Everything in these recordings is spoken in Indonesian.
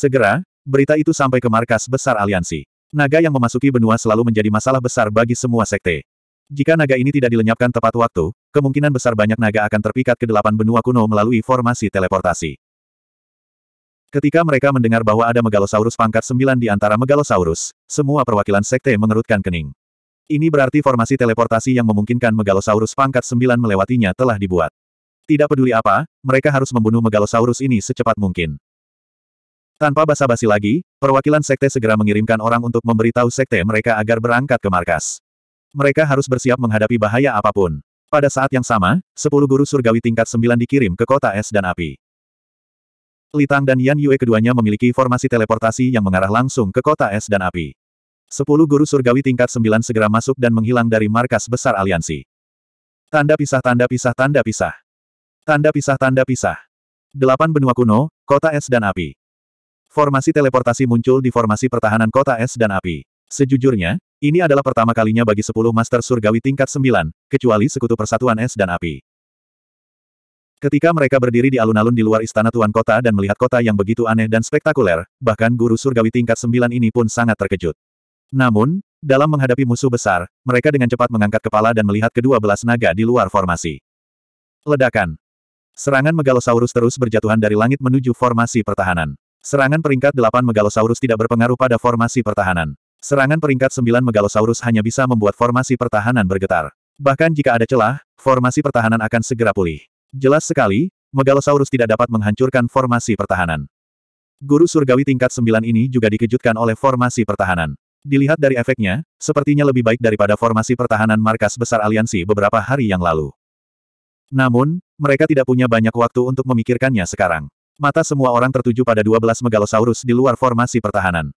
Segera, berita itu sampai ke markas besar aliansi. Naga yang memasuki benua selalu menjadi masalah besar bagi semua sekte. Jika naga ini tidak dilenyapkan tepat waktu, kemungkinan besar banyak naga akan terpikat ke delapan benua kuno melalui formasi teleportasi. Ketika mereka mendengar bahwa ada Megalosaurus pangkat sembilan di antara Megalosaurus, semua perwakilan sekte mengerutkan kening. Ini berarti formasi teleportasi yang memungkinkan Megalosaurus pangkat sembilan melewatinya telah dibuat. Tidak peduli apa, mereka harus membunuh Megalosaurus ini secepat mungkin. Tanpa basa-basi lagi, perwakilan sekte segera mengirimkan orang untuk memberitahu sekte mereka agar berangkat ke markas. Mereka harus bersiap menghadapi bahaya apapun. Pada saat yang sama, sepuluh guru surgawi tingkat sembilan dikirim ke kota es dan api. Litang dan Yan Yue keduanya memiliki formasi teleportasi yang mengarah langsung ke kota es dan api. Sepuluh guru surgawi tingkat sembilan segera masuk dan menghilang dari markas besar aliansi. Tanda pisah tanda pisah tanda pisah. Tanda pisah tanda pisah. Delapan benua kuno, kota es dan api. Formasi teleportasi muncul di formasi pertahanan kota es dan api. Sejujurnya, ini adalah pertama kalinya bagi sepuluh master surgawi tingkat sembilan, kecuali sekutu persatuan es dan api. Ketika mereka berdiri di alun-alun di luar istana tuan kota dan melihat kota yang begitu aneh dan spektakuler, bahkan guru surgawi tingkat sembilan ini pun sangat terkejut. Namun, dalam menghadapi musuh besar, mereka dengan cepat mengangkat kepala dan melihat kedua belas naga di luar formasi. Ledakan. Serangan Megalosaurus terus berjatuhan dari langit menuju formasi pertahanan. Serangan peringkat 8 Megalosaurus tidak berpengaruh pada formasi pertahanan. Serangan peringkat 9 Megalosaurus hanya bisa membuat formasi pertahanan bergetar. Bahkan jika ada celah, formasi pertahanan akan segera pulih. Jelas sekali, Megalosaurus tidak dapat menghancurkan formasi pertahanan. Guru surgawi tingkat 9 ini juga dikejutkan oleh formasi pertahanan. Dilihat dari efeknya, sepertinya lebih baik daripada formasi pertahanan markas besar aliansi beberapa hari yang lalu. Namun, mereka tidak punya banyak waktu untuk memikirkannya sekarang. Mata semua orang tertuju pada 12 megalosaurus di luar formasi pertahanan.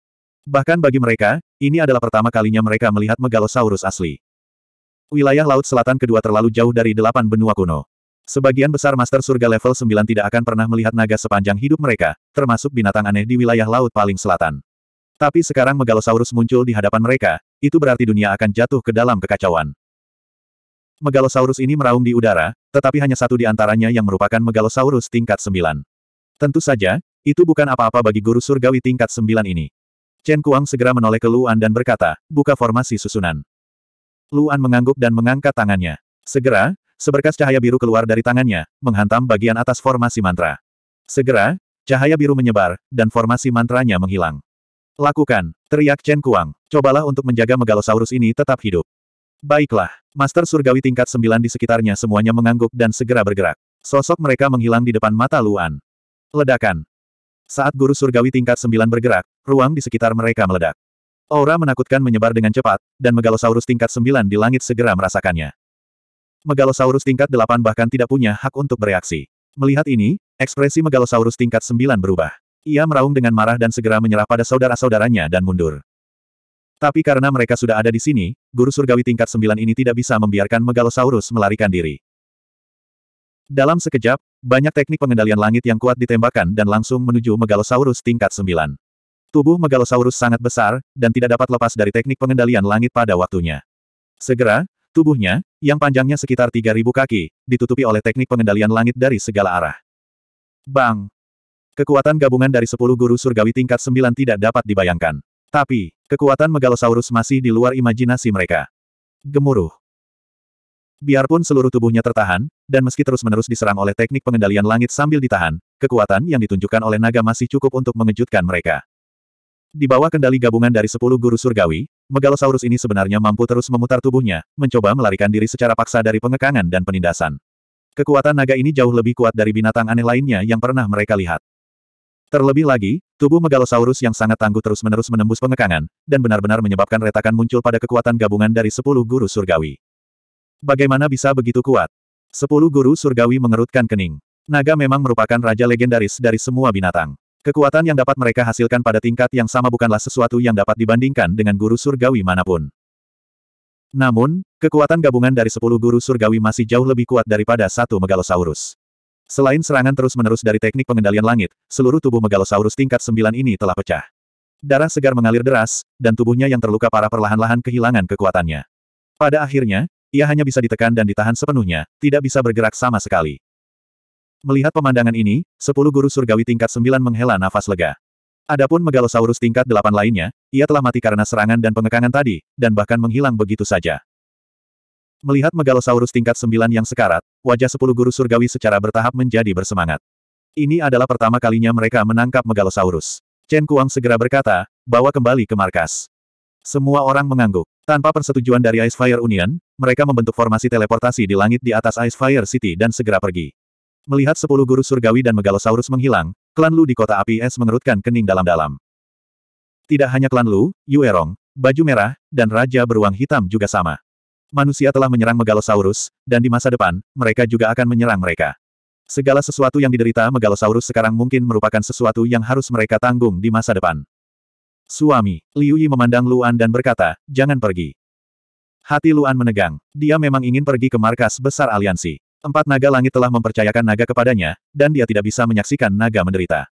Bahkan bagi mereka, ini adalah pertama kalinya mereka melihat megalosaurus asli. Wilayah Laut Selatan kedua terlalu jauh dari delapan benua kuno. Sebagian besar Master Surga level 9 tidak akan pernah melihat naga sepanjang hidup mereka, termasuk binatang aneh di wilayah laut paling selatan. Tapi sekarang Megalosaurus muncul di hadapan mereka, itu berarti dunia akan jatuh ke dalam kekacauan. Megalosaurus ini meraung di udara, tetapi hanya satu di antaranya yang merupakan Megalosaurus tingkat 9. Tentu saja, itu bukan apa-apa bagi guru surgawi tingkat sembilan ini. Chen Kuang segera menoleh ke Luan dan berkata, buka formasi susunan. Luan mengangguk dan mengangkat tangannya. Segera, seberkas cahaya biru keluar dari tangannya, menghantam bagian atas formasi mantra. Segera, cahaya biru menyebar, dan formasi mantranya menghilang. Lakukan, teriak Chen Kuang. Cobalah untuk menjaga megalosaurus ini tetap hidup. Baiklah, Master Surgawi tingkat sembilan di sekitarnya semuanya mengangguk dan segera bergerak. Sosok mereka menghilang di depan mata Luan. Ledakan. Saat guru surgawi tingkat sembilan bergerak, ruang di sekitar mereka meledak. Aura menakutkan menyebar dengan cepat, dan Megalosaurus tingkat sembilan di langit segera merasakannya. Megalosaurus tingkat delapan bahkan tidak punya hak untuk bereaksi. Melihat ini, ekspresi Megalosaurus tingkat sembilan berubah. Ia meraung dengan marah dan segera menyerah pada saudara-saudaranya dan mundur. Tapi karena mereka sudah ada di sini, guru surgawi tingkat sembilan ini tidak bisa membiarkan Megalosaurus melarikan diri. Dalam sekejap, banyak teknik pengendalian langit yang kuat ditembakkan dan langsung menuju Megalosaurus tingkat 9. Tubuh Megalosaurus sangat besar, dan tidak dapat lepas dari teknik pengendalian langit pada waktunya. Segera, tubuhnya, yang panjangnya sekitar 3.000 kaki, ditutupi oleh teknik pengendalian langit dari segala arah. Bang! Kekuatan gabungan dari 10 guru surgawi tingkat 9 tidak dapat dibayangkan. Tapi, kekuatan Megalosaurus masih di luar imajinasi mereka. Gemuruh. Biarpun seluruh tubuhnya tertahan, dan meski terus-menerus diserang oleh teknik pengendalian langit sambil ditahan, kekuatan yang ditunjukkan oleh naga masih cukup untuk mengejutkan mereka. Di bawah kendali gabungan dari sepuluh guru surgawi, Megalosaurus ini sebenarnya mampu terus memutar tubuhnya, mencoba melarikan diri secara paksa dari pengekangan dan penindasan. Kekuatan naga ini jauh lebih kuat dari binatang aneh lainnya yang pernah mereka lihat. Terlebih lagi, tubuh Megalosaurus yang sangat tangguh terus-menerus menembus pengekangan, dan benar-benar menyebabkan retakan muncul pada kekuatan gabungan dari sepuluh guru surgawi. Bagaimana bisa begitu kuat? Sepuluh guru surgawi mengerutkan kening. Naga memang merupakan raja legendaris dari semua binatang. Kekuatan yang dapat mereka hasilkan pada tingkat yang sama bukanlah sesuatu yang dapat dibandingkan dengan guru surgawi manapun. Namun, kekuatan gabungan dari sepuluh guru surgawi masih jauh lebih kuat daripada satu megalosaurus. Selain serangan terus-menerus dari teknik pengendalian langit, seluruh tubuh megalosaurus tingkat sembilan ini telah pecah. Darah segar mengalir deras, dan tubuhnya yang terluka parah perlahan-lahan kehilangan kekuatannya. Pada akhirnya, ia hanya bisa ditekan dan ditahan sepenuhnya, tidak bisa bergerak sama sekali. Melihat pemandangan ini, sepuluh guru surgawi tingkat sembilan menghela nafas lega. Adapun Megalosaurus tingkat delapan lainnya, ia telah mati karena serangan dan pengekangan tadi, dan bahkan menghilang begitu saja. Melihat Megalosaurus tingkat sembilan yang sekarat, wajah sepuluh guru surgawi secara bertahap menjadi bersemangat. Ini adalah pertama kalinya mereka menangkap Megalosaurus. Chen Kuang segera berkata, bawa kembali ke markas. Semua orang mengangguk. Tanpa persetujuan dari Ice Fire Union, mereka membentuk formasi teleportasi di langit di atas Ice Fire City dan segera pergi. Melihat sepuluh guru surgawi dan megalosaurus menghilang, klan Lu di kota api es mengerutkan kening dalam-dalam. Tidak hanya klan Lu, Yuerong, baju merah, dan raja beruang hitam juga sama. Manusia telah menyerang megalosaurus, dan di masa depan, mereka juga akan menyerang mereka. Segala sesuatu yang diderita megalosaurus sekarang mungkin merupakan sesuatu yang harus mereka tanggung di masa depan. Suami, Liu Yi memandang Luan dan berkata, jangan pergi. Hati Luan menegang. Dia memang ingin pergi ke markas besar aliansi. Empat naga langit telah mempercayakan naga kepadanya, dan dia tidak bisa menyaksikan naga menderita.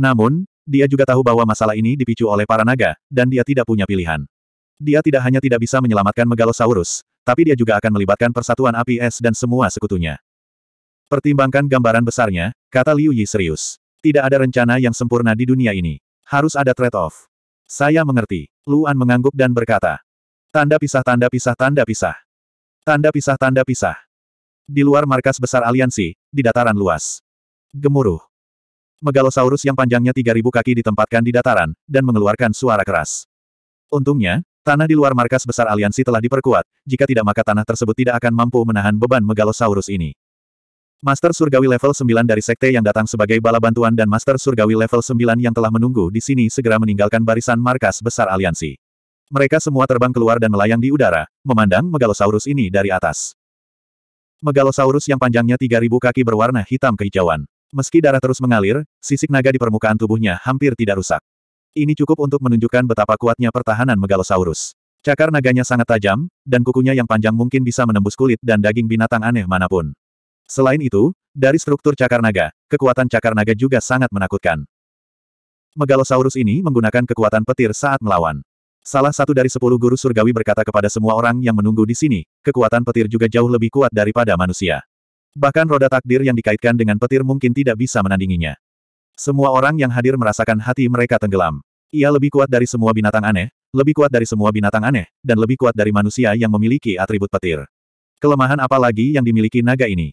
Namun, dia juga tahu bahwa masalah ini dipicu oleh para naga, dan dia tidak punya pilihan. Dia tidak hanya tidak bisa menyelamatkan Megalosaurus, tapi dia juga akan melibatkan persatuan api es dan semua sekutunya. Pertimbangkan gambaran besarnya, kata Liu Yi serius. Tidak ada rencana yang sempurna di dunia ini. Harus ada trade-off. Saya mengerti. Luan mengangguk dan berkata. Tanda pisah tanda pisah tanda pisah. Tanda pisah tanda pisah. Di luar markas besar aliansi, di dataran luas. Gemuruh. Megalosaurus yang panjangnya 3000 kaki ditempatkan di dataran, dan mengeluarkan suara keras. Untungnya, tanah di luar markas besar aliansi telah diperkuat, jika tidak maka tanah tersebut tidak akan mampu menahan beban Megalosaurus ini. Master Surgawi level 9 dari sekte yang datang sebagai bala bantuan dan Master Surgawi level 9 yang telah menunggu di sini segera meninggalkan barisan markas besar aliansi. Mereka semua terbang keluar dan melayang di udara, memandang Megalosaurus ini dari atas. Megalosaurus yang panjangnya 3000 kaki berwarna hitam kehijauan. Meski darah terus mengalir, sisik naga di permukaan tubuhnya hampir tidak rusak. Ini cukup untuk menunjukkan betapa kuatnya pertahanan Megalosaurus. Cakar naganya sangat tajam, dan kukunya yang panjang mungkin bisa menembus kulit dan daging binatang aneh manapun. Selain itu, dari struktur cakar naga, kekuatan cakar naga juga sangat menakutkan. Megalosaurus ini menggunakan kekuatan petir saat melawan. Salah satu dari sepuluh guru surgawi berkata kepada semua orang yang menunggu di sini, kekuatan petir juga jauh lebih kuat daripada manusia. Bahkan roda takdir yang dikaitkan dengan petir mungkin tidak bisa menandinginya. Semua orang yang hadir merasakan hati mereka tenggelam. Ia lebih kuat dari semua binatang aneh, lebih kuat dari semua binatang aneh, dan lebih kuat dari manusia yang memiliki atribut petir. Kelemahan apa lagi yang dimiliki naga ini?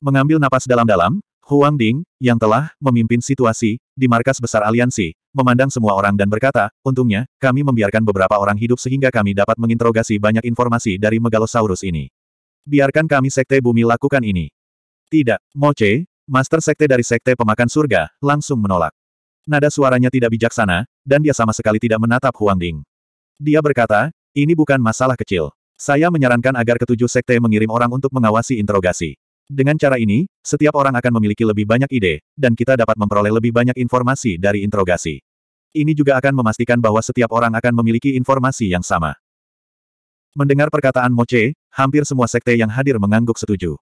Mengambil napas dalam-dalam, Huang Ding, yang telah memimpin situasi di markas besar aliansi, memandang semua orang dan berkata, untungnya, kami membiarkan beberapa orang hidup sehingga kami dapat menginterogasi banyak informasi dari Megalosaurus ini. Biarkan kami Sekte Bumi lakukan ini. Tidak, Moce, Master Sekte dari Sekte Pemakan Surga, langsung menolak. Nada suaranya tidak bijaksana, dan dia sama sekali tidak menatap Huang Ding. Dia berkata, ini bukan masalah kecil. Saya menyarankan agar ketujuh sekte mengirim orang untuk mengawasi interogasi. Dengan cara ini, setiap orang akan memiliki lebih banyak ide, dan kita dapat memperoleh lebih banyak informasi dari interogasi. Ini juga akan memastikan bahwa setiap orang akan memiliki informasi yang sama. Mendengar perkataan Moce, hampir semua sekte yang hadir mengangguk setuju.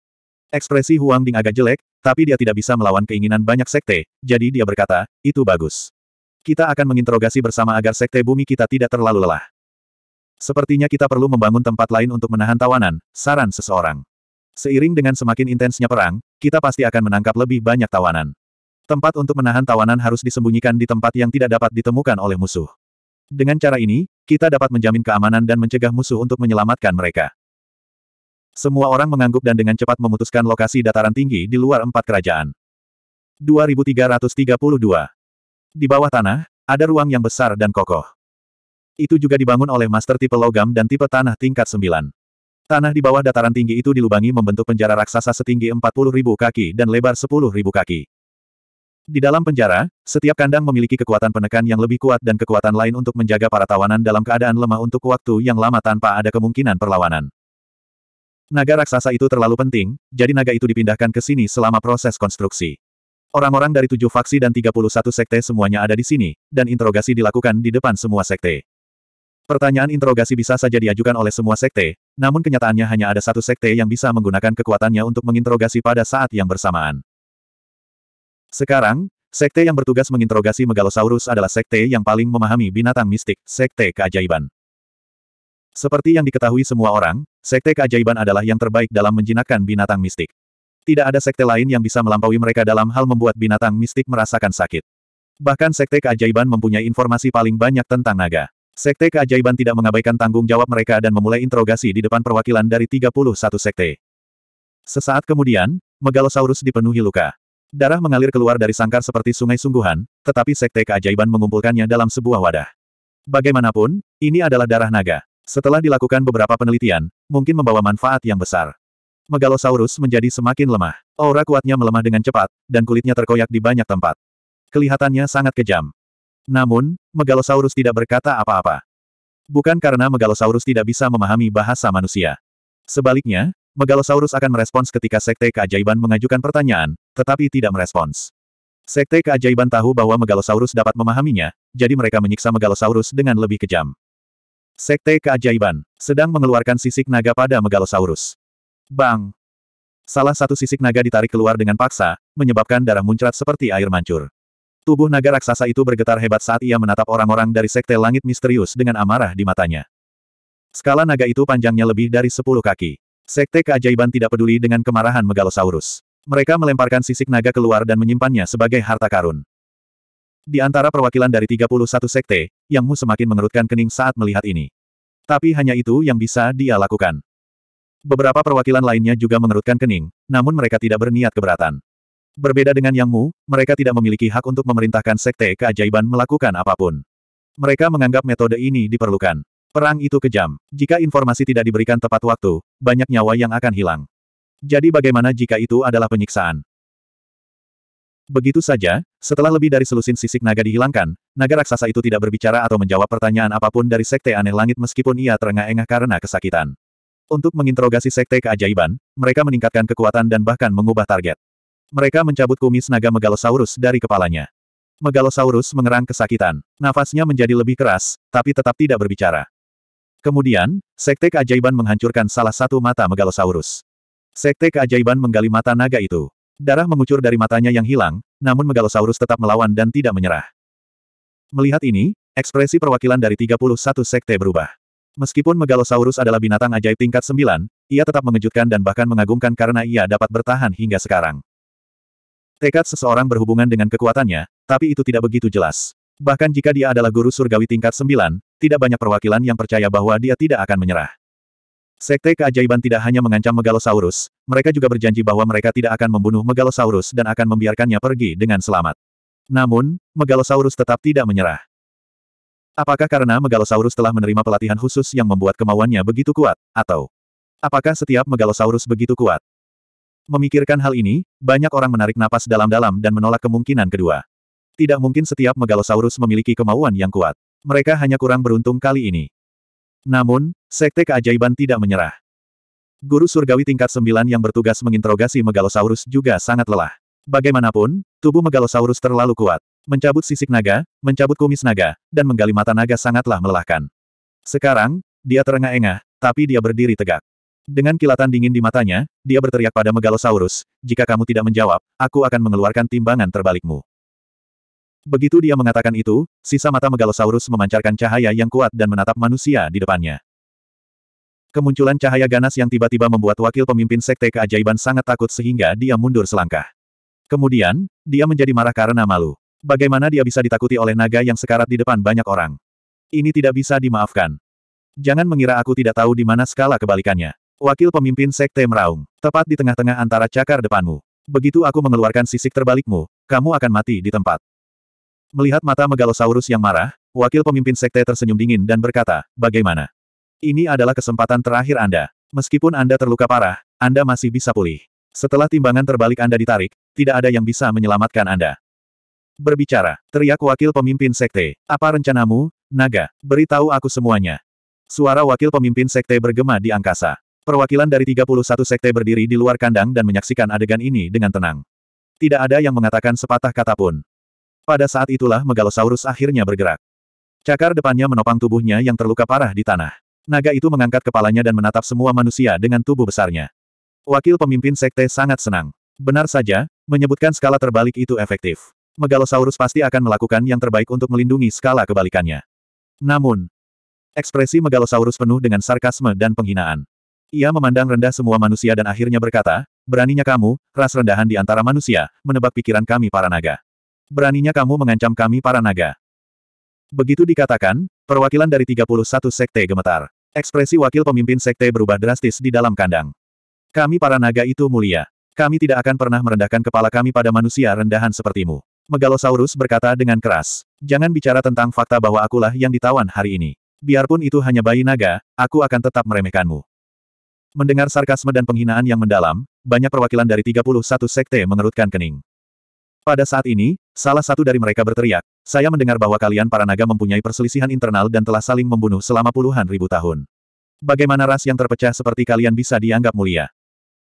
Ekspresi Huang Ding agak jelek, tapi dia tidak bisa melawan keinginan banyak sekte, jadi dia berkata, itu bagus. Kita akan menginterogasi bersama agar sekte bumi kita tidak terlalu lelah. Sepertinya kita perlu membangun tempat lain untuk menahan tawanan, saran seseorang. Seiring dengan semakin intensnya perang, kita pasti akan menangkap lebih banyak tawanan. Tempat untuk menahan tawanan harus disembunyikan di tempat yang tidak dapat ditemukan oleh musuh. Dengan cara ini, kita dapat menjamin keamanan dan mencegah musuh untuk menyelamatkan mereka. Semua orang mengangguk dan dengan cepat memutuskan lokasi dataran tinggi di luar empat kerajaan. 2332 Di bawah tanah, ada ruang yang besar dan kokoh. Itu juga dibangun oleh master tipe logam dan tipe tanah tingkat 9. Tanah di bawah dataran tinggi itu dilubangi membentuk penjara raksasa setinggi 40.000 kaki dan lebar 10.000 kaki. Di dalam penjara, setiap kandang memiliki kekuatan penekan yang lebih kuat dan kekuatan lain untuk menjaga para tawanan dalam keadaan lemah untuk waktu yang lama tanpa ada kemungkinan perlawanan. Naga raksasa itu terlalu penting, jadi naga itu dipindahkan ke sini selama proses konstruksi. Orang-orang dari tujuh faksi dan 31 sekte semuanya ada di sini, dan interogasi dilakukan di depan semua sekte. Pertanyaan interogasi bisa saja diajukan oleh semua sekte, namun kenyataannya hanya ada satu sekte yang bisa menggunakan kekuatannya untuk menginterogasi pada saat yang bersamaan. Sekarang, sekte yang bertugas menginterogasi Megalosaurus adalah sekte yang paling memahami binatang mistik, sekte keajaiban. Seperti yang diketahui semua orang, sekte keajaiban adalah yang terbaik dalam menjinakkan binatang mistik. Tidak ada sekte lain yang bisa melampaui mereka dalam hal membuat binatang mistik merasakan sakit. Bahkan sekte keajaiban mempunyai informasi paling banyak tentang naga. Sekte keajaiban tidak mengabaikan tanggung jawab mereka dan memulai interogasi di depan perwakilan dari 31 sekte. Sesaat kemudian, Megalosaurus dipenuhi luka. Darah mengalir keluar dari sangkar seperti sungai sungguhan, tetapi sekte keajaiban mengumpulkannya dalam sebuah wadah. Bagaimanapun, ini adalah darah naga. Setelah dilakukan beberapa penelitian, mungkin membawa manfaat yang besar. Megalosaurus menjadi semakin lemah. Aura kuatnya melemah dengan cepat, dan kulitnya terkoyak di banyak tempat. Kelihatannya sangat kejam. Namun, Megalosaurus tidak berkata apa-apa. Bukan karena Megalosaurus tidak bisa memahami bahasa manusia. Sebaliknya, Megalosaurus akan merespons ketika Sekte Keajaiban mengajukan pertanyaan, tetapi tidak merespons. Sekte Keajaiban tahu bahwa Megalosaurus dapat memahaminya, jadi mereka menyiksa Megalosaurus dengan lebih kejam. Sekte Keajaiban sedang mengeluarkan sisik naga pada Megalosaurus. Bang! Salah satu sisik naga ditarik keluar dengan paksa, menyebabkan darah muncrat seperti air mancur. Tubuh naga raksasa itu bergetar hebat saat ia menatap orang-orang dari Sekte Langit Misterius dengan amarah di matanya. Skala naga itu panjangnya lebih dari sepuluh kaki. Sekte keajaiban tidak peduli dengan kemarahan Megalosaurus. Mereka melemparkan sisik naga keluar dan menyimpannya sebagai harta karun. Di antara perwakilan dari 31 sekte, Yang Mu semakin mengerutkan kening saat melihat ini. Tapi hanya itu yang bisa dia lakukan. Beberapa perwakilan lainnya juga mengerutkan kening, namun mereka tidak berniat keberatan. Berbeda dengan Yang Mu, mereka tidak memiliki hak untuk memerintahkan sekte keajaiban melakukan apapun. Mereka menganggap metode ini diperlukan. Perang itu kejam. Jika informasi tidak diberikan tepat waktu, banyak nyawa yang akan hilang. Jadi bagaimana jika itu adalah penyiksaan? Begitu saja, setelah lebih dari selusin sisik naga dihilangkan, naga raksasa itu tidak berbicara atau menjawab pertanyaan apapun dari sekte aneh langit meskipun ia terengah-engah karena kesakitan. Untuk menginterogasi sekte keajaiban, mereka meningkatkan kekuatan dan bahkan mengubah target. Mereka mencabut kumis naga Megalosaurus dari kepalanya. Megalosaurus mengerang kesakitan. Nafasnya menjadi lebih keras, tapi tetap tidak berbicara. Kemudian, Sekte Keajaiban menghancurkan salah satu mata Megalosaurus. Sekte Keajaiban menggali mata naga itu. Darah mengucur dari matanya yang hilang, namun Megalosaurus tetap melawan dan tidak menyerah. Melihat ini, ekspresi perwakilan dari 31 sekte berubah. Meskipun Megalosaurus adalah binatang ajaib tingkat 9, ia tetap mengejutkan dan bahkan mengagumkan karena ia dapat bertahan hingga sekarang. Tekad seseorang berhubungan dengan kekuatannya, tapi itu tidak begitu jelas. Bahkan jika dia adalah guru surgawi tingkat 9, tidak banyak perwakilan yang percaya bahwa dia tidak akan menyerah. Sekte keajaiban tidak hanya mengancam Megalosaurus, mereka juga berjanji bahwa mereka tidak akan membunuh Megalosaurus dan akan membiarkannya pergi dengan selamat. Namun, Megalosaurus tetap tidak menyerah. Apakah karena Megalosaurus telah menerima pelatihan khusus yang membuat kemauannya begitu kuat, atau apakah setiap Megalosaurus begitu kuat? Memikirkan hal ini, banyak orang menarik napas dalam-dalam dan menolak kemungkinan kedua. Tidak mungkin setiap megalosaurus memiliki kemauan yang kuat. Mereka hanya kurang beruntung kali ini. Namun, sekte keajaiban tidak menyerah. Guru surgawi tingkat 9 yang bertugas menginterogasi megalosaurus juga sangat lelah. Bagaimanapun, tubuh megalosaurus terlalu kuat. Mencabut sisik naga, mencabut kumis naga, dan menggali mata naga sangatlah melelahkan. Sekarang, dia terengah-engah, tapi dia berdiri tegak. Dengan kilatan dingin di matanya, dia berteriak pada Megalosaurus, jika kamu tidak menjawab, aku akan mengeluarkan timbangan terbalikmu. Begitu dia mengatakan itu, sisa mata Megalosaurus memancarkan cahaya yang kuat dan menatap manusia di depannya. Kemunculan cahaya ganas yang tiba-tiba membuat wakil pemimpin sekte keajaiban sangat takut sehingga dia mundur selangkah. Kemudian, dia menjadi marah karena malu. Bagaimana dia bisa ditakuti oleh naga yang sekarat di depan banyak orang? Ini tidak bisa dimaafkan. Jangan mengira aku tidak tahu di mana skala kebalikannya. Wakil pemimpin Sekte meraung, tepat di tengah-tengah antara cakar depanmu. Begitu aku mengeluarkan sisik terbalikmu, kamu akan mati di tempat. Melihat mata Megalosaurus yang marah, wakil pemimpin Sekte tersenyum dingin dan berkata, bagaimana? Ini adalah kesempatan terakhir Anda. Meskipun Anda terluka parah, Anda masih bisa pulih. Setelah timbangan terbalik Anda ditarik, tidak ada yang bisa menyelamatkan Anda. Berbicara, teriak wakil pemimpin Sekte. Apa rencanamu, naga? Beritahu aku semuanya. Suara wakil pemimpin Sekte bergema di angkasa. Perwakilan dari 31 sekte berdiri di luar kandang dan menyaksikan adegan ini dengan tenang. Tidak ada yang mengatakan sepatah kata pun. Pada saat itulah Megalosaurus akhirnya bergerak. Cakar depannya menopang tubuhnya yang terluka parah di tanah. Naga itu mengangkat kepalanya dan menatap semua manusia dengan tubuh besarnya. Wakil pemimpin sekte sangat senang. Benar saja, menyebutkan skala terbalik itu efektif. Megalosaurus pasti akan melakukan yang terbaik untuk melindungi skala kebalikannya. Namun, ekspresi Megalosaurus penuh dengan sarkasme dan penghinaan. Ia memandang rendah semua manusia dan akhirnya berkata, beraninya kamu, ras rendahan di antara manusia, menebak pikiran kami para naga. Beraninya kamu mengancam kami para naga. Begitu dikatakan, perwakilan dari 31 sekte gemetar. Ekspresi wakil pemimpin sekte berubah drastis di dalam kandang. Kami para naga itu mulia. Kami tidak akan pernah merendahkan kepala kami pada manusia rendahan sepertimu. Megalosaurus berkata dengan keras. Jangan bicara tentang fakta bahwa akulah yang ditawan hari ini. Biarpun itu hanya bayi naga, aku akan tetap meremehkanmu. Mendengar sarkasme dan penghinaan yang mendalam, banyak perwakilan dari 31 sekte mengerutkan kening. Pada saat ini, salah satu dari mereka berteriak, saya mendengar bahwa kalian para naga mempunyai perselisihan internal dan telah saling membunuh selama puluhan ribu tahun. Bagaimana ras yang terpecah seperti kalian bisa dianggap mulia?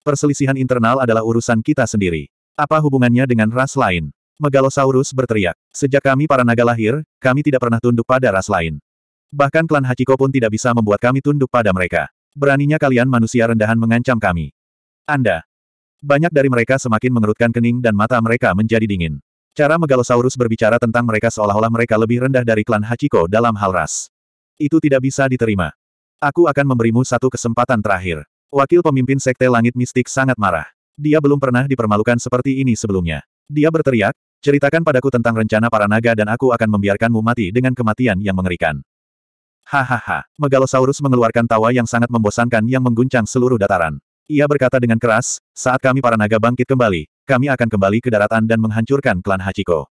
Perselisihan internal adalah urusan kita sendiri. Apa hubungannya dengan ras lain? Megalosaurus berteriak, sejak kami para naga lahir, kami tidak pernah tunduk pada ras lain. Bahkan klan Hachiko pun tidak bisa membuat kami tunduk pada mereka. Beraninya kalian manusia rendahan mengancam kami. Anda. Banyak dari mereka semakin mengerutkan kening dan mata mereka menjadi dingin. Cara Megalosaurus berbicara tentang mereka seolah-olah mereka lebih rendah dari klan Hachiko dalam hal ras. Itu tidak bisa diterima. Aku akan memberimu satu kesempatan terakhir. Wakil pemimpin Sekte Langit Mistik sangat marah. Dia belum pernah dipermalukan seperti ini sebelumnya. Dia berteriak, ceritakan padaku tentang rencana para naga dan aku akan membiarkanmu mati dengan kematian yang mengerikan. Hahaha, Megalosaurus mengeluarkan tawa yang sangat membosankan yang mengguncang seluruh dataran. Ia berkata dengan keras, saat kami para naga bangkit kembali, kami akan kembali ke daratan dan menghancurkan klan Hachiko.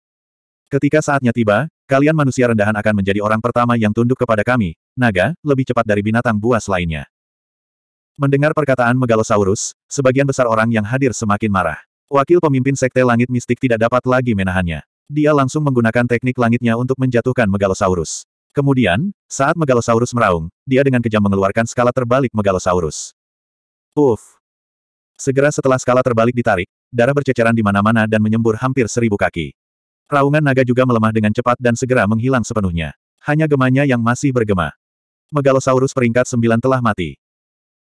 Ketika saatnya tiba, kalian manusia rendahan akan menjadi orang pertama yang tunduk kepada kami, naga, lebih cepat dari binatang buas lainnya. Mendengar perkataan Megalosaurus, sebagian besar orang yang hadir semakin marah. Wakil pemimpin Sekte Langit Mistik tidak dapat lagi menahannya. Dia langsung menggunakan teknik langitnya untuk menjatuhkan Megalosaurus. Kemudian, saat Megalosaurus meraung, dia dengan kejam mengeluarkan skala terbalik Megalosaurus. Uff! Segera setelah skala terbalik ditarik, darah berceceran di mana-mana dan menyembur hampir seribu kaki. Raungan naga juga melemah dengan cepat dan segera menghilang sepenuhnya. Hanya gemanya yang masih bergema. Megalosaurus peringkat sembilan telah mati.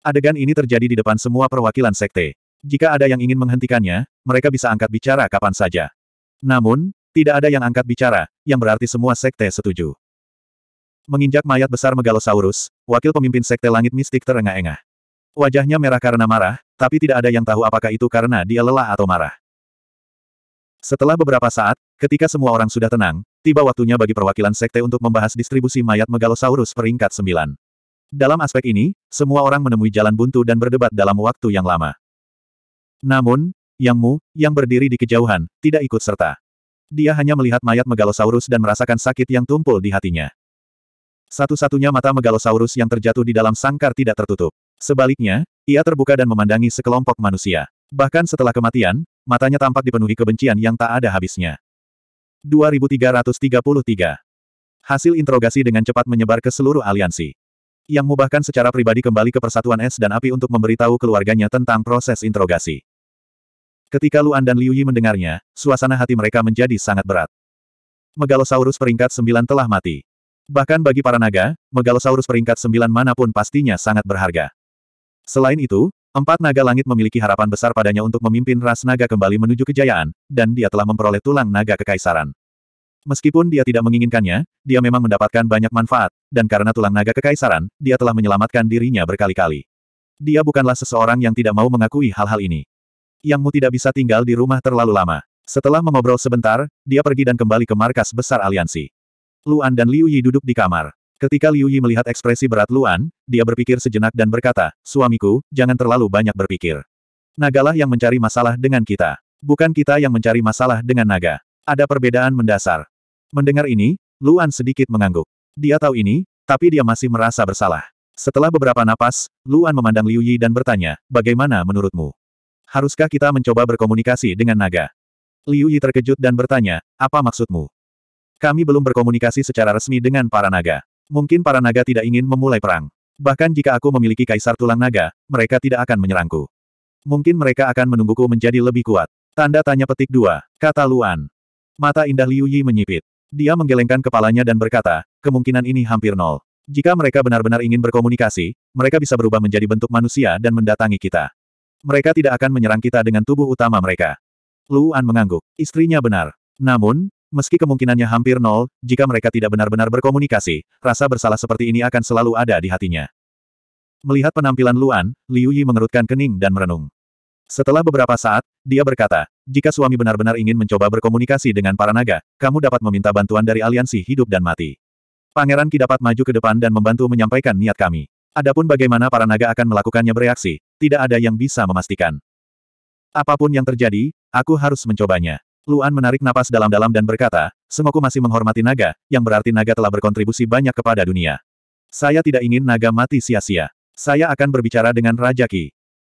Adegan ini terjadi di depan semua perwakilan sekte. Jika ada yang ingin menghentikannya, mereka bisa angkat bicara kapan saja. Namun, tidak ada yang angkat bicara, yang berarti semua sekte setuju. Menginjak mayat besar Megalosaurus, wakil pemimpin Sekte Langit Mistik terengah-engah. Wajahnya merah karena marah, tapi tidak ada yang tahu apakah itu karena dia lelah atau marah. Setelah beberapa saat, ketika semua orang sudah tenang, tiba waktunya bagi perwakilan Sekte untuk membahas distribusi mayat Megalosaurus peringkat 9. Dalam aspek ini, semua orang menemui jalan buntu dan berdebat dalam waktu yang lama. Namun, Yang Mu, yang berdiri di kejauhan, tidak ikut serta. Dia hanya melihat mayat Megalosaurus dan merasakan sakit yang tumpul di hatinya. Satu-satunya mata megalosaurus yang terjatuh di dalam sangkar tidak tertutup. Sebaliknya, ia terbuka dan memandangi sekelompok manusia. Bahkan setelah kematian, matanya tampak dipenuhi kebencian yang tak ada habisnya. 2333 Hasil interogasi dengan cepat menyebar ke seluruh aliansi. Yang mubahkan secara pribadi kembali ke Persatuan Es dan Api untuk memberitahu keluarganya tentang proses interogasi. Ketika Luan dan Liu Yi mendengarnya, suasana hati mereka menjadi sangat berat. Megalosaurus peringkat 9 telah mati. Bahkan bagi para naga, Megalosaurus peringkat sembilan manapun pastinya sangat berharga. Selain itu, empat naga langit memiliki harapan besar padanya untuk memimpin ras naga kembali menuju kejayaan, dan dia telah memperoleh tulang naga kekaisaran. Meskipun dia tidak menginginkannya, dia memang mendapatkan banyak manfaat, dan karena tulang naga kekaisaran, dia telah menyelamatkan dirinya berkali-kali. Dia bukanlah seseorang yang tidak mau mengakui hal-hal ini. Yangmu tidak bisa tinggal di rumah terlalu lama. Setelah mengobrol sebentar, dia pergi dan kembali ke markas besar aliansi. Luan dan Liu Yi duduk di kamar. Ketika Liu Yi melihat ekspresi berat Luan, dia berpikir sejenak dan berkata, Suamiku, jangan terlalu banyak berpikir. Nagalah yang mencari masalah dengan kita. Bukan kita yang mencari masalah dengan naga. Ada perbedaan mendasar. Mendengar ini, Luan sedikit mengangguk. Dia tahu ini, tapi dia masih merasa bersalah. Setelah beberapa napas, Luan memandang Liu Yi dan bertanya, bagaimana menurutmu? Haruskah kita mencoba berkomunikasi dengan naga? Liu Yi terkejut dan bertanya, apa maksudmu? Kami belum berkomunikasi secara resmi dengan para naga. Mungkin para naga tidak ingin memulai perang. Bahkan jika aku memiliki kaisar tulang naga, mereka tidak akan menyerangku. Mungkin mereka akan menungguku menjadi lebih kuat. Tanda tanya petik dua, kata Luan. Mata indah Liu Yi menyipit. Dia menggelengkan kepalanya dan berkata, kemungkinan ini hampir nol. Jika mereka benar-benar ingin berkomunikasi, mereka bisa berubah menjadi bentuk manusia dan mendatangi kita. Mereka tidak akan menyerang kita dengan tubuh utama mereka. Luan mengangguk. Istrinya benar. Namun, Meski kemungkinannya hampir nol, jika mereka tidak benar-benar berkomunikasi, rasa bersalah seperti ini akan selalu ada di hatinya. Melihat penampilan Luan, Liu Yi mengerutkan kening dan merenung. Setelah beberapa saat, dia berkata, jika suami benar-benar ingin mencoba berkomunikasi dengan para naga, kamu dapat meminta bantuan dari aliansi hidup dan mati. Pangeran Ki dapat maju ke depan dan membantu menyampaikan niat kami. Adapun bagaimana para naga akan melakukannya bereaksi, tidak ada yang bisa memastikan. Apapun yang terjadi, aku harus mencobanya. Luan menarik napas dalam-dalam dan berkata, Sengoku masih menghormati naga, yang berarti naga telah berkontribusi banyak kepada dunia. Saya tidak ingin naga mati sia-sia. Saya akan berbicara dengan Raja Ki."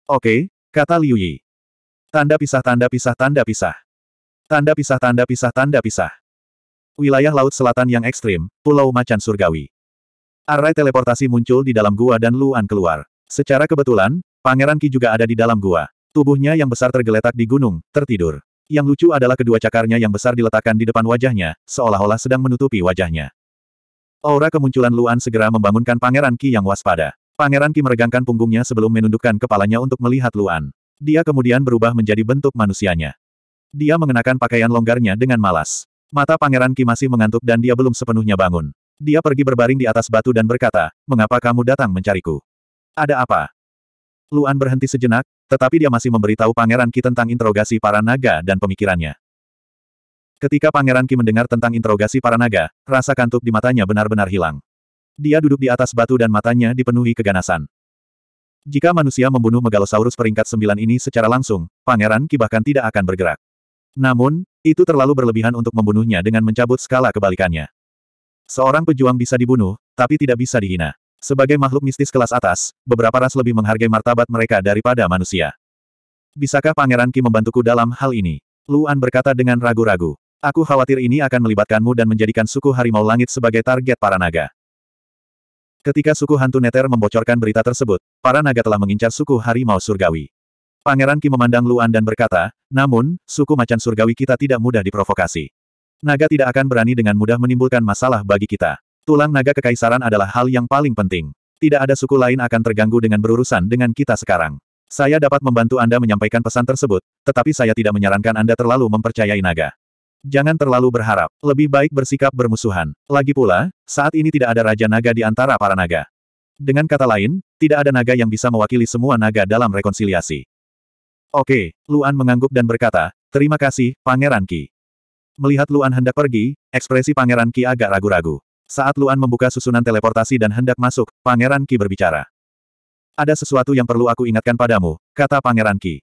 Oke, kata Liu Yi. Tanda pisah tanda pisah tanda pisah. Tanda pisah tanda pisah tanda pisah. Wilayah laut selatan yang ekstrim, Pulau Macan Surgawi. Arai teleportasi muncul di dalam gua dan Luan keluar. Secara kebetulan, Pangeran Ki juga ada di dalam gua. Tubuhnya yang besar tergeletak di gunung, tertidur. Yang lucu adalah kedua cakarnya yang besar diletakkan di depan wajahnya, seolah-olah sedang menutupi wajahnya. Aura kemunculan Luan segera membangunkan Pangeran Ki yang waspada. Pangeran Ki meregangkan punggungnya sebelum menundukkan kepalanya untuk melihat Luan. Dia kemudian berubah menjadi bentuk manusianya. Dia mengenakan pakaian longgarnya dengan malas. Mata Pangeran Ki masih mengantuk dan dia belum sepenuhnya bangun. Dia pergi berbaring di atas batu dan berkata, Mengapa kamu datang mencariku? Ada apa? Luan berhenti sejenak, tetapi dia masih memberitahu Pangeran Ki tentang interogasi para naga dan pemikirannya. Ketika Pangeran Ki mendengar tentang interogasi para naga, rasa kantuk di matanya benar-benar hilang. Dia duduk di atas batu dan matanya dipenuhi keganasan. Jika manusia membunuh Megalosaurus peringkat sembilan ini secara langsung, Pangeran Ki bahkan tidak akan bergerak. Namun, itu terlalu berlebihan untuk membunuhnya dengan mencabut skala kebalikannya. Seorang pejuang bisa dibunuh, tapi tidak bisa dihina. Sebagai makhluk mistis kelas atas, beberapa ras lebih menghargai martabat mereka daripada manusia. Bisakah Pangeran Ki membantuku dalam hal ini? Luan berkata dengan ragu-ragu. Aku khawatir ini akan melibatkanmu dan menjadikan suku harimau langit sebagai target para naga. Ketika suku hantu Neter membocorkan berita tersebut, para naga telah mengincar suku harimau surgawi. Pangeran Ki memandang Luan dan berkata, namun, suku macan surgawi kita tidak mudah diprovokasi. Naga tidak akan berani dengan mudah menimbulkan masalah bagi kita. Tulang naga kekaisaran adalah hal yang paling penting. Tidak ada suku lain akan terganggu dengan berurusan dengan kita sekarang. Saya dapat membantu Anda menyampaikan pesan tersebut, tetapi saya tidak menyarankan Anda terlalu mempercayai naga. Jangan terlalu berharap. Lebih baik bersikap bermusuhan. Lagi pula, saat ini tidak ada raja naga di antara para naga. Dengan kata lain, tidak ada naga yang bisa mewakili semua naga dalam rekonsiliasi. Oke, Luan mengangguk dan berkata, terima kasih, Pangeran Ki. Melihat Luan hendak pergi, ekspresi Pangeran Ki agak ragu-ragu. Saat Luan membuka susunan teleportasi dan hendak masuk, Pangeran Ki berbicara. Ada sesuatu yang perlu aku ingatkan padamu, kata Pangeran Ki.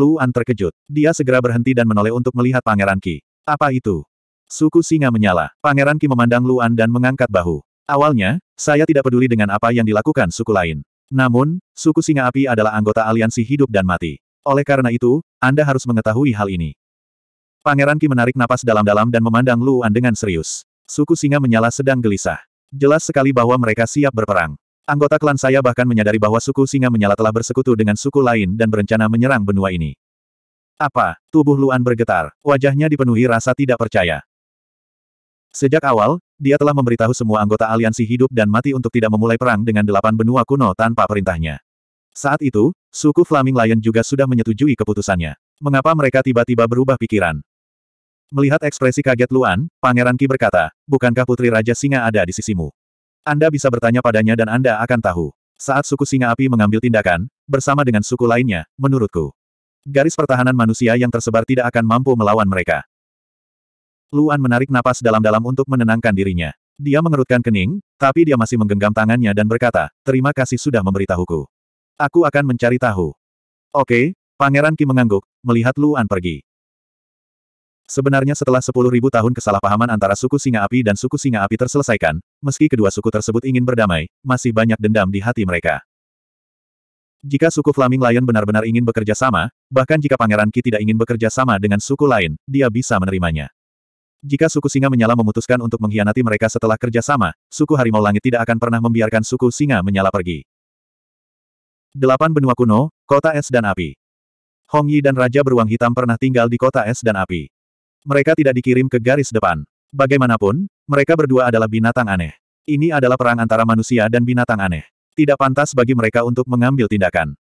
Luan terkejut. Dia segera berhenti dan menoleh untuk melihat Pangeran Ki. Apa itu? Suku singa menyala. Pangeran Ki memandang Luan dan mengangkat bahu. Awalnya, saya tidak peduli dengan apa yang dilakukan suku lain. Namun, suku singa api adalah anggota aliansi hidup dan mati. Oleh karena itu, Anda harus mengetahui hal ini. Pangeran Ki menarik napas dalam-dalam dan memandang Luan dengan serius. Suku singa menyala sedang gelisah. Jelas sekali bahwa mereka siap berperang. Anggota klan saya bahkan menyadari bahwa suku singa menyala telah bersekutu dengan suku lain dan berencana menyerang benua ini. Apa? Tubuh Luan bergetar, wajahnya dipenuhi rasa tidak percaya. Sejak awal, dia telah memberitahu semua anggota aliansi hidup dan mati untuk tidak memulai perang dengan delapan benua kuno tanpa perintahnya. Saat itu, suku Flaming Lion juga sudah menyetujui keputusannya. Mengapa mereka tiba-tiba berubah pikiran? Melihat ekspresi kaget Luan, Pangeran Ki berkata, bukankah Putri Raja Singa ada di sisimu? Anda bisa bertanya padanya dan Anda akan tahu. Saat suku Singa Api mengambil tindakan, bersama dengan suku lainnya, menurutku. Garis pertahanan manusia yang tersebar tidak akan mampu melawan mereka. Luan menarik napas dalam-dalam untuk menenangkan dirinya. Dia mengerutkan kening, tapi dia masih menggenggam tangannya dan berkata, terima kasih sudah memberitahuku. Aku akan mencari tahu. Oke, Pangeran Ki mengangguk, melihat Luan pergi. Sebenarnya setelah 10.000 tahun kesalahpahaman antara suku singa api dan suku singa api terselesaikan, meski kedua suku tersebut ingin berdamai, masih banyak dendam di hati mereka. Jika suku Flaming Lion benar-benar ingin bekerja sama, bahkan jika Pangeran Ki tidak ingin bekerja sama dengan suku lain, dia bisa menerimanya. Jika suku singa menyala memutuskan untuk mengkhianati mereka setelah kerjasama, suku harimau langit tidak akan pernah membiarkan suku singa menyala pergi. Delapan benua kuno, kota es dan api. Hong Yi dan Raja Beruang Hitam pernah tinggal di kota es dan api. Mereka tidak dikirim ke garis depan. Bagaimanapun, mereka berdua adalah binatang aneh. Ini adalah perang antara manusia dan binatang aneh. Tidak pantas bagi mereka untuk mengambil tindakan.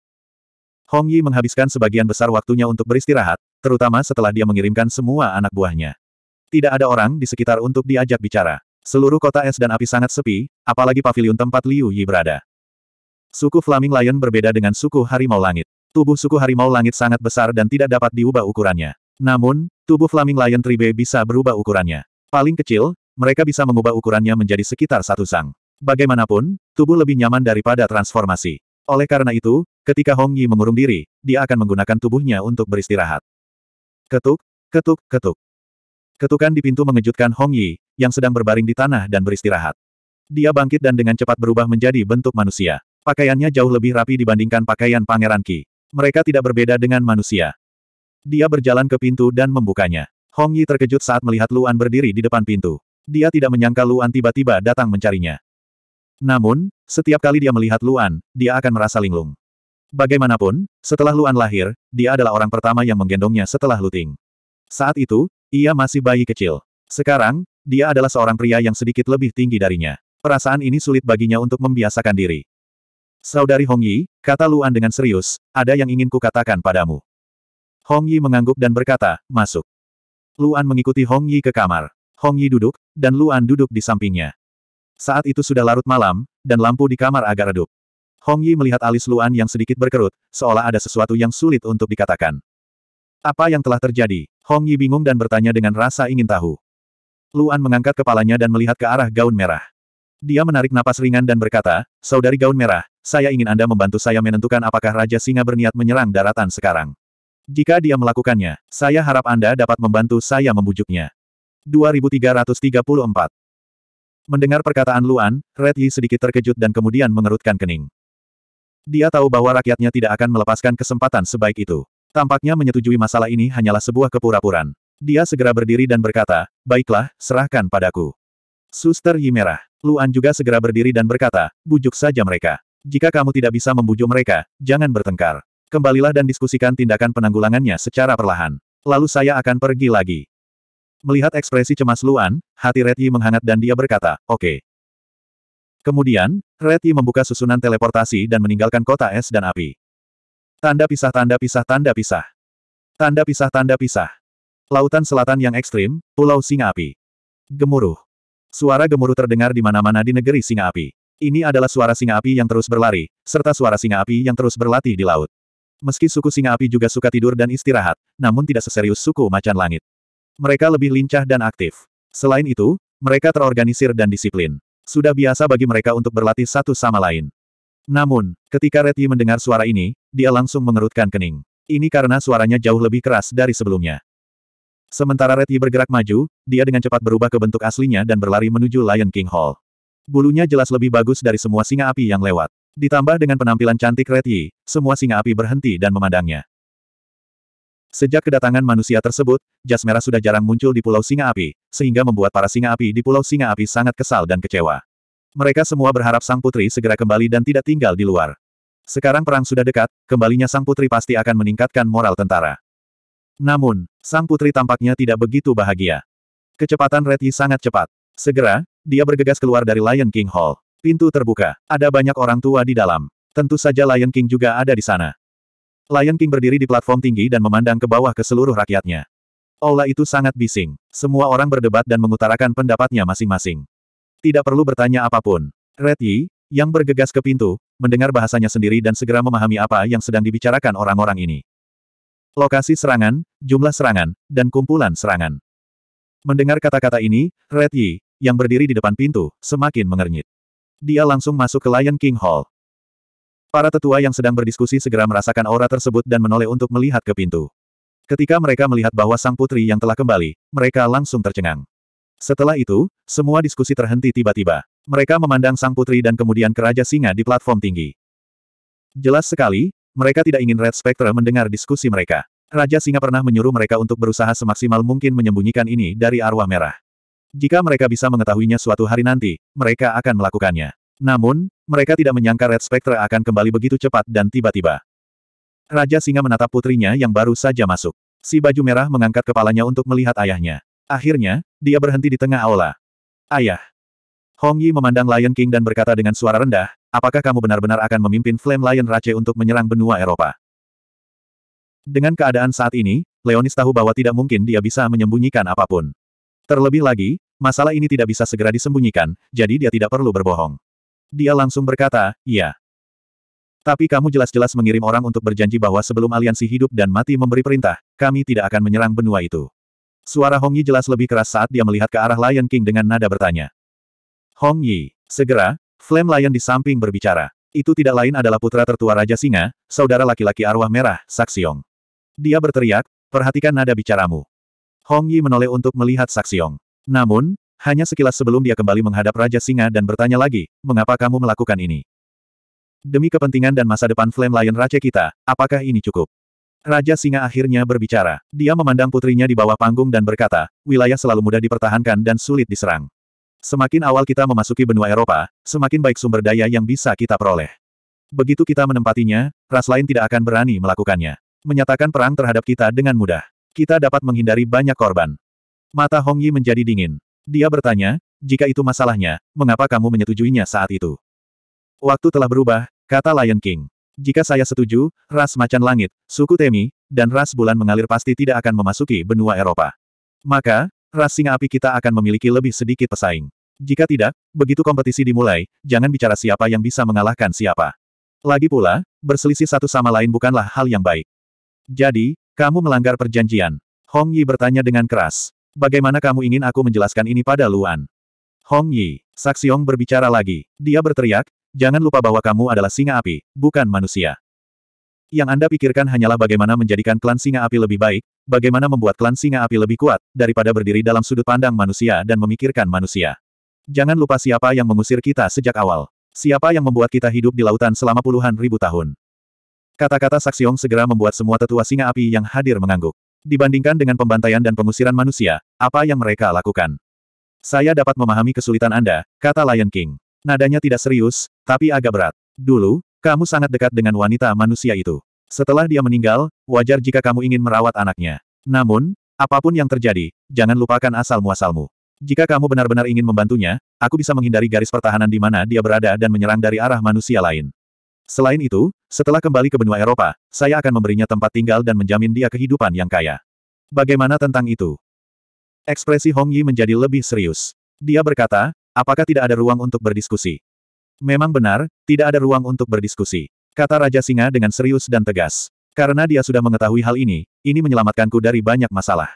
Hong Yi menghabiskan sebagian besar waktunya untuk beristirahat, terutama setelah dia mengirimkan semua anak buahnya. Tidak ada orang di sekitar untuk diajak bicara. Seluruh kota es dan api sangat sepi, apalagi pavilion tempat Liu Yi berada. Suku Flaming Lion berbeda dengan suku Harimau Langit. Tubuh suku Harimau Langit sangat besar dan tidak dapat diubah ukurannya. Namun, tubuh Flaming Lion Tribe bisa berubah ukurannya. Paling kecil, mereka bisa mengubah ukurannya menjadi sekitar satu sang. Bagaimanapun, tubuh lebih nyaman daripada transformasi. Oleh karena itu, ketika Hong Yi mengurung diri, dia akan menggunakan tubuhnya untuk beristirahat. Ketuk, ketuk, ketuk. Ketukan di pintu mengejutkan Hong Yi, yang sedang berbaring di tanah dan beristirahat. Dia bangkit dan dengan cepat berubah menjadi bentuk manusia. Pakaiannya jauh lebih rapi dibandingkan pakaian Pangeran Qi. Mereka tidak berbeda dengan manusia. Dia berjalan ke pintu dan membukanya. Hong Yi terkejut saat melihat Luan berdiri di depan pintu. Dia tidak menyangka Luan tiba-tiba datang mencarinya. Namun, setiap kali dia melihat Luan, dia akan merasa linglung. Bagaimanapun, setelah Luan lahir, dia adalah orang pertama yang menggendongnya setelah Luting. Saat itu, ia masih bayi kecil. Sekarang, dia adalah seorang pria yang sedikit lebih tinggi darinya. Perasaan ini sulit baginya untuk membiasakan diri. Saudari Hong Yi, kata Luan dengan serius, ada yang ingin kukatakan padamu. Hong Yi mengangguk dan berkata, masuk. Luan mengikuti Hong Yi ke kamar. Hong Yi duduk, dan Luan duduk di sampingnya. Saat itu sudah larut malam, dan lampu di kamar agak redup. Hong Yi melihat alis Luan yang sedikit berkerut, seolah ada sesuatu yang sulit untuk dikatakan. Apa yang telah terjadi? Hong Yi bingung dan bertanya dengan rasa ingin tahu. Luan mengangkat kepalanya dan melihat ke arah gaun merah. Dia menarik napas ringan dan berkata, Saudari gaun merah, saya ingin Anda membantu saya menentukan apakah Raja Singa berniat menyerang daratan sekarang. Jika dia melakukannya, saya harap Anda dapat membantu saya membujuknya. 2334 Mendengar perkataan Luan, Red Yi sedikit terkejut dan kemudian mengerutkan kening. Dia tahu bahwa rakyatnya tidak akan melepaskan kesempatan sebaik itu. Tampaknya menyetujui masalah ini hanyalah sebuah kepura-puraan. Dia segera berdiri dan berkata, baiklah, serahkan padaku. Suster Yi Merah, Luan juga segera berdiri dan berkata, bujuk saja mereka. Jika kamu tidak bisa membujuk mereka, jangan bertengkar. Kembalilah dan diskusikan tindakan penanggulangannya secara perlahan. Lalu saya akan pergi lagi. Melihat ekspresi cemas Luan, hati Red Yi menghangat dan dia berkata, oke. Okay. Kemudian, Red Yi membuka susunan teleportasi dan meninggalkan kota es dan api. Tanda pisah tanda pisah tanda pisah. Tanda pisah tanda pisah. Lautan selatan yang ekstrim, Pulau Singa Api. Gemuruh. Suara gemuruh terdengar di mana-mana di negeri Singa Api. Ini adalah suara singa api yang terus berlari, serta suara singa api yang terus berlatih di laut meski suku singa api juga suka tidur dan istirahat, namun tidak seserius suku macan langit. Mereka lebih lincah dan aktif. Selain itu, mereka terorganisir dan disiplin. Sudah biasa bagi mereka untuk berlatih satu sama lain. Namun, ketika Red mendengar suara ini, dia langsung mengerutkan kening. Ini karena suaranya jauh lebih keras dari sebelumnya. Sementara Red bergerak maju, dia dengan cepat berubah ke bentuk aslinya dan berlari menuju Lion King Hall. Bulunya jelas lebih bagus dari semua singa api yang lewat. Ditambah dengan penampilan cantik Red Yi, semua singa api berhenti dan memandangnya. Sejak kedatangan manusia tersebut, jas merah sudah jarang muncul di Pulau Singa Api, sehingga membuat para singa api di Pulau Singa Api sangat kesal dan kecewa. Mereka semua berharap sang putri segera kembali dan tidak tinggal di luar. Sekarang perang sudah dekat, kembalinya sang putri pasti akan meningkatkan moral tentara. Namun, sang putri tampaknya tidak begitu bahagia. Kecepatan Red sangat cepat. Segera, dia bergegas keluar dari Lion King Hall. Pintu terbuka. Ada banyak orang tua di dalam. Tentu saja Lion King juga ada di sana. Lion King berdiri di platform tinggi dan memandang ke bawah ke seluruh rakyatnya. Aula itu sangat bising. Semua orang berdebat dan mengutarakan pendapatnya masing-masing. Tidak perlu bertanya apapun. Red Yi, yang bergegas ke pintu, mendengar bahasanya sendiri dan segera memahami apa yang sedang dibicarakan orang-orang ini. Lokasi serangan, jumlah serangan, dan kumpulan serangan. Mendengar kata-kata ini, Red Yi, yang berdiri di depan pintu, semakin mengernyit dia langsung masuk ke Lion King Hall. Para tetua yang sedang berdiskusi segera merasakan aura tersebut dan menoleh untuk melihat ke pintu. Ketika mereka melihat bahwa sang putri yang telah kembali, mereka langsung tercengang. Setelah itu, semua diskusi terhenti tiba-tiba. Mereka memandang sang putri dan kemudian keraja Singa di platform tinggi. Jelas sekali, mereka tidak ingin Red Spectre mendengar diskusi mereka. Raja Singa pernah menyuruh mereka untuk berusaha semaksimal mungkin menyembunyikan ini dari arwah merah. Jika mereka bisa mengetahuinya suatu hari nanti, mereka akan melakukannya. Namun, mereka tidak menyangka Red Spectre akan kembali begitu cepat dan tiba-tiba. Raja Singa menatap putrinya yang baru saja masuk. Si baju merah mengangkat kepalanya untuk melihat ayahnya. Akhirnya, dia berhenti di tengah aula. Ayah. Hong Yi memandang Lion King dan berkata dengan suara rendah, apakah kamu benar-benar akan memimpin Flame Lion Rache untuk menyerang benua Eropa? Dengan keadaan saat ini, Leonis tahu bahwa tidak mungkin dia bisa menyembunyikan apapun. Terlebih lagi, masalah ini tidak bisa segera disembunyikan, jadi dia tidak perlu berbohong. Dia langsung berkata, "Ya. Tapi kamu jelas-jelas mengirim orang untuk berjanji bahwa sebelum aliansi hidup dan mati memberi perintah, kami tidak akan menyerang benua itu. Suara Hong Yi jelas lebih keras saat dia melihat ke arah Lion King dengan nada bertanya. Hong Yi, segera, Flame Lion di samping berbicara. Itu tidak lain adalah putra tertua Raja Singa, saudara laki-laki arwah merah, Saksiong. Dia berteriak, perhatikan nada bicaramu. Hong Yi menoleh untuk melihat Saksiong. Namun, hanya sekilas sebelum dia kembali menghadap Raja Singa dan bertanya lagi, mengapa kamu melakukan ini? Demi kepentingan dan masa depan Flame Lion Raja kita, apakah ini cukup? Raja Singa akhirnya berbicara. Dia memandang putrinya di bawah panggung dan berkata, wilayah selalu mudah dipertahankan dan sulit diserang. Semakin awal kita memasuki benua Eropa, semakin baik sumber daya yang bisa kita peroleh. Begitu kita menempatinya, ras lain tidak akan berani melakukannya. Menyatakan perang terhadap kita dengan mudah. Kita dapat menghindari banyak korban. Mata Hong Yi menjadi dingin. Dia bertanya, jika itu masalahnya, mengapa kamu menyetujuinya saat itu? Waktu telah berubah, kata Lion King. Jika saya setuju, ras macan langit, suku Temi, dan ras bulan mengalir pasti tidak akan memasuki benua Eropa. Maka, ras singa api kita akan memiliki lebih sedikit pesaing. Jika tidak, begitu kompetisi dimulai, jangan bicara siapa yang bisa mengalahkan siapa. Lagi pula, berselisih satu sama lain bukanlah hal yang baik. Jadi, kamu melanggar perjanjian. Hong Yi bertanya dengan keras. Bagaimana kamu ingin aku menjelaskan ini pada Luan? Hong Yi, Saksiong berbicara lagi. Dia berteriak, jangan lupa bahwa kamu adalah singa api, bukan manusia. Yang Anda pikirkan hanyalah bagaimana menjadikan klan singa api lebih baik, bagaimana membuat klan singa api lebih kuat, daripada berdiri dalam sudut pandang manusia dan memikirkan manusia. Jangan lupa siapa yang mengusir kita sejak awal. Siapa yang membuat kita hidup di lautan selama puluhan ribu tahun? Kata-kata Saksiong segera membuat semua tetua singa api yang hadir mengangguk. Dibandingkan dengan pembantaian dan pengusiran manusia, apa yang mereka lakukan? Saya dapat memahami kesulitan Anda, kata Lion King. Nadanya tidak serius, tapi agak berat. Dulu, kamu sangat dekat dengan wanita manusia itu. Setelah dia meninggal, wajar jika kamu ingin merawat anaknya. Namun, apapun yang terjadi, jangan lupakan asal-muasalmu. Jika kamu benar-benar ingin membantunya, aku bisa menghindari garis pertahanan di mana dia berada dan menyerang dari arah manusia lain. Selain itu, setelah kembali ke benua Eropa, saya akan memberinya tempat tinggal dan menjamin dia kehidupan yang kaya. Bagaimana tentang itu? Ekspresi Hong Yi menjadi lebih serius. Dia berkata, apakah tidak ada ruang untuk berdiskusi? Memang benar, tidak ada ruang untuk berdiskusi. Kata Raja Singa dengan serius dan tegas. Karena dia sudah mengetahui hal ini, ini menyelamatkanku dari banyak masalah.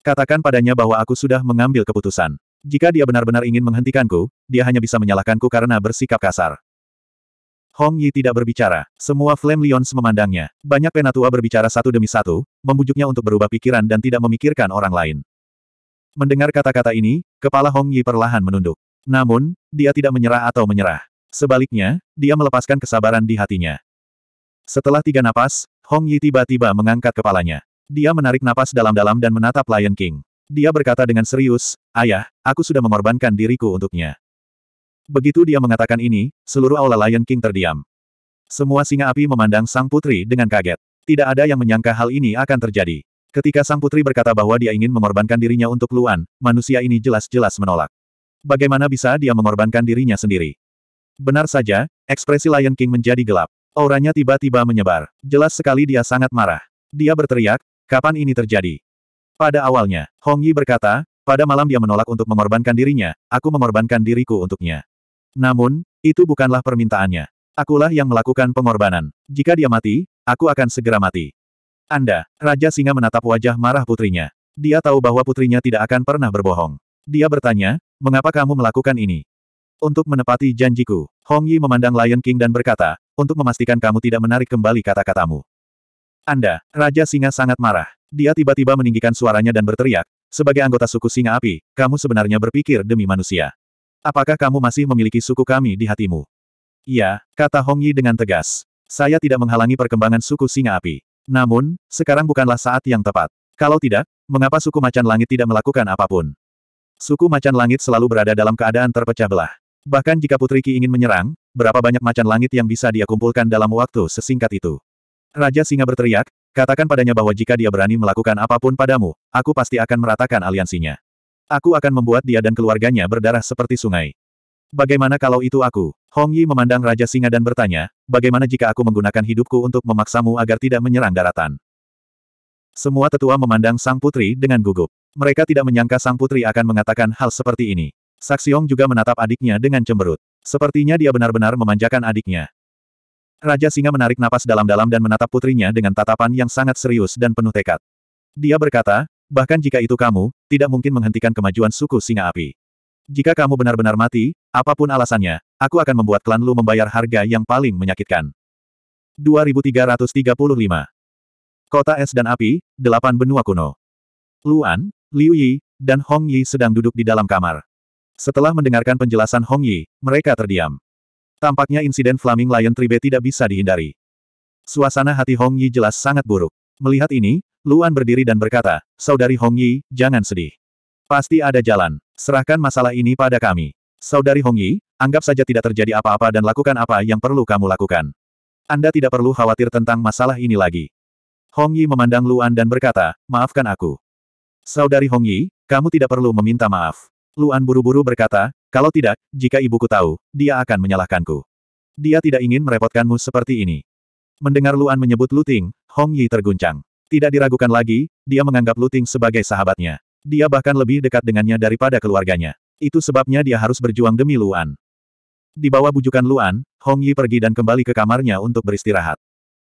Katakan padanya bahwa aku sudah mengambil keputusan. Jika dia benar-benar ingin menghentikanku, dia hanya bisa menyalahkanku karena bersikap kasar. Hong Yi tidak berbicara. Semua Flame Lions memandangnya. Banyak penatua berbicara satu demi satu, membujuknya untuk berubah pikiran dan tidak memikirkan orang lain. Mendengar kata-kata ini, kepala Hong Yi perlahan menunduk. Namun, dia tidak menyerah atau menyerah. Sebaliknya, dia melepaskan kesabaran di hatinya. Setelah tiga napas, Hong Yi tiba-tiba mengangkat kepalanya. Dia menarik napas dalam-dalam dan menatap Lion King. Dia berkata dengan serius, Ayah, aku sudah mengorbankan diriku untuknya. Begitu dia mengatakan ini, seluruh aula Lion King terdiam. Semua singa api memandang sang putri dengan kaget. Tidak ada yang menyangka hal ini akan terjadi. Ketika sang putri berkata bahwa dia ingin mengorbankan dirinya untuk Luan, manusia ini jelas-jelas menolak. Bagaimana bisa dia mengorbankan dirinya sendiri? Benar saja, ekspresi Lion King menjadi gelap. Auranya tiba-tiba menyebar. Jelas sekali dia sangat marah. Dia berteriak, kapan ini terjadi? Pada awalnya, Hong Yi berkata, pada malam dia menolak untuk mengorbankan dirinya, aku mengorbankan diriku untuknya. Namun, itu bukanlah permintaannya. Akulah yang melakukan pengorbanan. Jika dia mati, aku akan segera mati. Anda, Raja Singa menatap wajah marah putrinya. Dia tahu bahwa putrinya tidak akan pernah berbohong. Dia bertanya, mengapa kamu melakukan ini? Untuk menepati janjiku, Hong Yi memandang Lion King dan berkata, untuk memastikan kamu tidak menarik kembali kata-katamu. Anda, Raja Singa sangat marah. Dia tiba-tiba meninggikan suaranya dan berteriak, sebagai anggota suku Singa Api, kamu sebenarnya berpikir demi manusia. Apakah kamu masih memiliki suku kami di hatimu? Iya, kata Hong Yi dengan tegas. Saya tidak menghalangi perkembangan suku singa api. Namun, sekarang bukanlah saat yang tepat. Kalau tidak, mengapa suku macan langit tidak melakukan apapun? Suku macan langit selalu berada dalam keadaan terpecah belah. Bahkan jika Putri Ki ingin menyerang, berapa banyak macan langit yang bisa dia kumpulkan dalam waktu sesingkat itu? Raja Singa berteriak, katakan padanya bahwa jika dia berani melakukan apapun padamu, aku pasti akan meratakan aliansinya. Aku akan membuat dia dan keluarganya berdarah seperti sungai. Bagaimana kalau itu aku? Hong Yi memandang Raja Singa dan bertanya, bagaimana jika aku menggunakan hidupku untuk memaksamu agar tidak menyerang daratan? Semua tetua memandang sang putri dengan gugup. Mereka tidak menyangka sang putri akan mengatakan hal seperti ini. Saksiong juga menatap adiknya dengan cemberut. Sepertinya dia benar-benar memanjakan adiknya. Raja Singa menarik napas dalam-dalam dan menatap putrinya dengan tatapan yang sangat serius dan penuh tekad. Dia berkata, Bahkan jika itu kamu, tidak mungkin menghentikan kemajuan suku singa api. Jika kamu benar-benar mati, apapun alasannya, aku akan membuat klan Lu membayar harga yang paling menyakitkan. 2335 Kota Es dan Api, Delapan Benua Kuno Luan, Liu Yi, dan Hong Yi sedang duduk di dalam kamar. Setelah mendengarkan penjelasan Hong Yi, mereka terdiam. Tampaknya insiden Flaming Lion Tribe tidak bisa dihindari. Suasana hati Hong Yi jelas sangat buruk. Melihat ini, Luan berdiri dan berkata, Saudari Hong Yi, jangan sedih. Pasti ada jalan. Serahkan masalah ini pada kami. Saudari Hong Yi, anggap saja tidak terjadi apa-apa dan lakukan apa yang perlu kamu lakukan. Anda tidak perlu khawatir tentang masalah ini lagi. Hong Yi memandang Luan dan berkata, maafkan aku. Saudari Hong Yi, kamu tidak perlu meminta maaf. Luan buru-buru berkata, kalau tidak, jika ibuku tahu, dia akan menyalahkanku. Dia tidak ingin merepotkanmu seperti ini. Mendengar Luan menyebut Luting, Hong Yi terguncang. Tidak diragukan lagi, dia menganggap Luting sebagai sahabatnya. Dia bahkan lebih dekat dengannya daripada keluarganya. Itu sebabnya dia harus berjuang demi Luan. Di bawah bujukan Luan, Hong Yi pergi dan kembali ke kamarnya untuk beristirahat.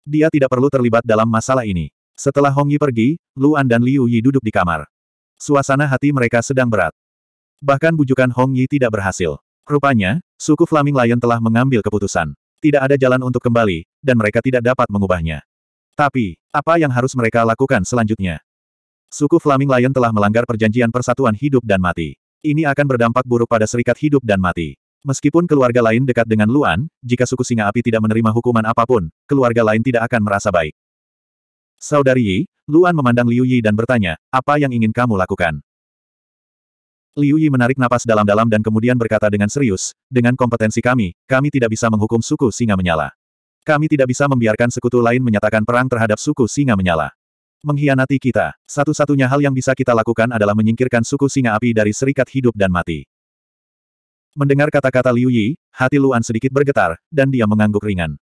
Dia tidak perlu terlibat dalam masalah ini. Setelah Hong Yi pergi, Luan dan Liu Yi duduk di kamar. Suasana hati mereka sedang berat. Bahkan bujukan Hong Yi tidak berhasil. Rupanya, suku Flaming Lion telah mengambil keputusan tidak ada jalan untuk kembali, dan mereka tidak dapat mengubahnya. Tapi, apa yang harus mereka lakukan selanjutnya? Suku Flaming Lion telah melanggar perjanjian persatuan hidup dan mati. Ini akan berdampak buruk pada serikat hidup dan mati. Meskipun keluarga lain dekat dengan Luan, jika suku Singa Api tidak menerima hukuman apapun, keluarga lain tidak akan merasa baik. Saudari Yi, Luan memandang Liu Yi dan bertanya, apa yang ingin kamu lakukan? Liu Yi menarik napas dalam-dalam dan kemudian berkata dengan serius, dengan kompetensi kami, kami tidak bisa menghukum suku singa menyala. Kami tidak bisa membiarkan sekutu lain menyatakan perang terhadap suku singa menyala. Mengkhianati kita, satu-satunya hal yang bisa kita lakukan adalah menyingkirkan suku singa api dari serikat hidup dan mati. Mendengar kata-kata Liu Yi, hati Luan sedikit bergetar, dan dia mengangguk ringan.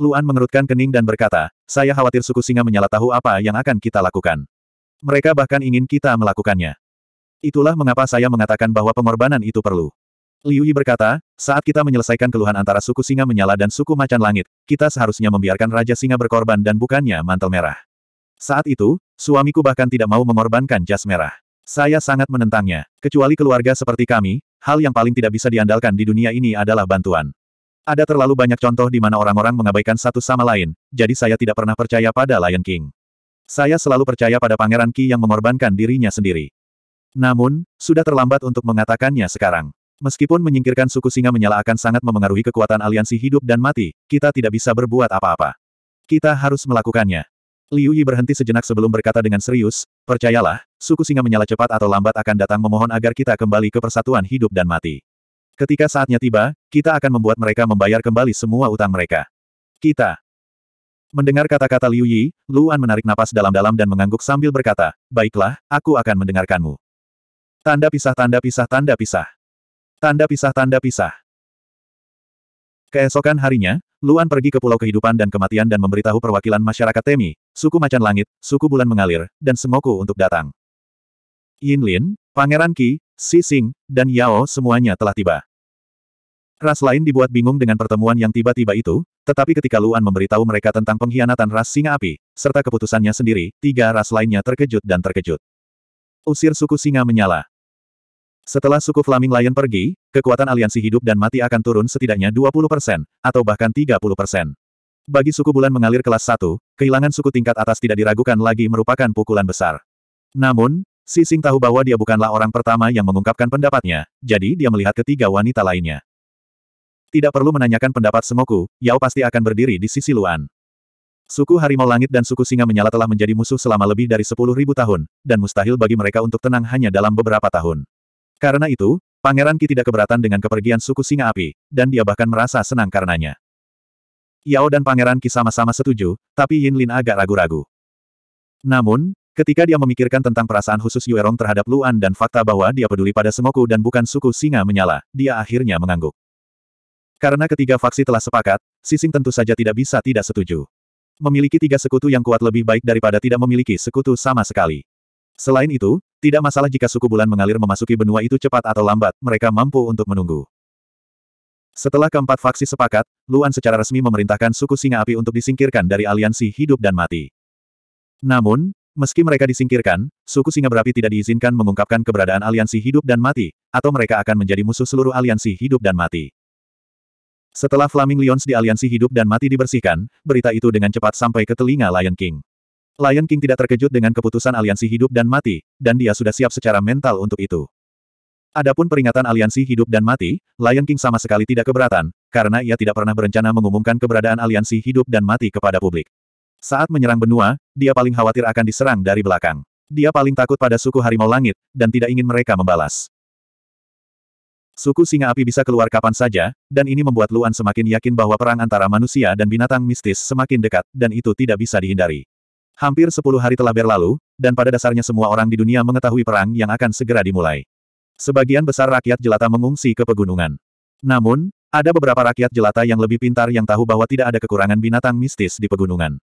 Luan mengerutkan kening dan berkata, saya khawatir suku singa menyala tahu apa yang akan kita lakukan. Mereka bahkan ingin kita melakukannya. Itulah mengapa saya mengatakan bahwa pengorbanan itu perlu. Liu Yi berkata, saat kita menyelesaikan keluhan antara suku singa menyala dan suku macan langit, kita seharusnya membiarkan Raja Singa berkorban dan bukannya mantel merah. Saat itu, suamiku bahkan tidak mau mengorbankan jas merah. Saya sangat menentangnya. Kecuali keluarga seperti kami, hal yang paling tidak bisa diandalkan di dunia ini adalah bantuan. Ada terlalu banyak contoh di mana orang-orang mengabaikan satu sama lain, jadi saya tidak pernah percaya pada Lion King. Saya selalu percaya pada Pangeran Ki yang mengorbankan dirinya sendiri. Namun, sudah terlambat untuk mengatakannya sekarang. Meskipun menyingkirkan suku singa menyala akan sangat memengaruhi kekuatan aliansi hidup dan mati, kita tidak bisa berbuat apa-apa. Kita harus melakukannya. Liu Yi berhenti sejenak sebelum berkata dengan serius, percayalah, suku singa menyala cepat atau lambat akan datang memohon agar kita kembali ke persatuan hidup dan mati. Ketika saatnya tiba, kita akan membuat mereka membayar kembali semua utang mereka. Kita. Mendengar kata-kata Liu Yi, Luan menarik napas dalam-dalam dan mengangguk sambil berkata, baiklah, aku akan mendengarkanmu. Tanda pisah tanda pisah tanda pisah. Tanda pisah tanda pisah. Keesokan harinya, Luan pergi ke Pulau Kehidupan dan Kematian dan memberitahu perwakilan masyarakat Temi, suku Macan Langit, suku Bulan Mengalir, dan Semoku untuk datang. Yin Lin, Pangeran Qi, Si Xing, dan Yao semuanya telah tiba. Ras lain dibuat bingung dengan pertemuan yang tiba-tiba itu, tetapi ketika Luan memberitahu mereka tentang pengkhianatan ras singa api, serta keputusannya sendiri, tiga ras lainnya terkejut dan terkejut. Usir suku singa menyala. Setelah suku Flaming Lion pergi, kekuatan aliansi hidup dan mati akan turun setidaknya 20%, atau bahkan 30%. Bagi suku bulan mengalir kelas 1, kehilangan suku tingkat atas tidak diragukan lagi merupakan pukulan besar. Namun, Si Sing tahu bahwa dia bukanlah orang pertama yang mengungkapkan pendapatnya, jadi dia melihat ketiga wanita lainnya. Tidak perlu menanyakan pendapat Semoku, Yao pasti akan berdiri di sisi Luan. Suku Harimau Langit dan suku Singa Menyala telah menjadi musuh selama lebih dari 10.000 tahun, dan mustahil bagi mereka untuk tenang hanya dalam beberapa tahun. Karena itu, Pangeran Ki tidak keberatan dengan kepergian suku singa api, dan dia bahkan merasa senang karenanya. Yao dan Pangeran Ki sama-sama setuju, tapi Yin Lin agak ragu-ragu. Namun, ketika dia memikirkan tentang perasaan khusus Yuerong terhadap Luan dan fakta bahwa dia peduli pada Semoku dan bukan suku singa menyala, dia akhirnya mengangguk. Karena ketiga faksi telah sepakat, Sising tentu saja tidak bisa tidak setuju. Memiliki tiga sekutu yang kuat lebih baik daripada tidak memiliki sekutu sama sekali. Selain itu, tidak masalah jika suku bulan mengalir memasuki benua itu cepat atau lambat, mereka mampu untuk menunggu. Setelah keempat faksi sepakat, Luan secara resmi memerintahkan suku Singa Api untuk disingkirkan dari aliansi hidup dan mati. Namun, meski mereka disingkirkan, suku Singa Berapi tidak diizinkan mengungkapkan keberadaan aliansi hidup dan mati, atau mereka akan menjadi musuh seluruh aliansi hidup dan mati. Setelah Flaming Lions di aliansi hidup dan mati dibersihkan, berita itu dengan cepat sampai ke telinga Lion King. Lion King tidak terkejut dengan keputusan aliansi hidup dan mati, dan dia sudah siap secara mental untuk itu. Adapun peringatan aliansi hidup dan mati, Lion King sama sekali tidak keberatan, karena ia tidak pernah berencana mengumumkan keberadaan aliansi hidup dan mati kepada publik. Saat menyerang benua, dia paling khawatir akan diserang dari belakang. Dia paling takut pada suku harimau langit, dan tidak ingin mereka membalas. Suku singa api bisa keluar kapan saja, dan ini membuat Luan semakin yakin bahwa perang antara manusia dan binatang mistis semakin dekat, dan itu tidak bisa dihindari. Hampir sepuluh hari telah berlalu, dan pada dasarnya semua orang di dunia mengetahui perang yang akan segera dimulai. Sebagian besar rakyat jelata mengungsi ke pegunungan. Namun, ada beberapa rakyat jelata yang lebih pintar yang tahu bahwa tidak ada kekurangan binatang mistis di pegunungan.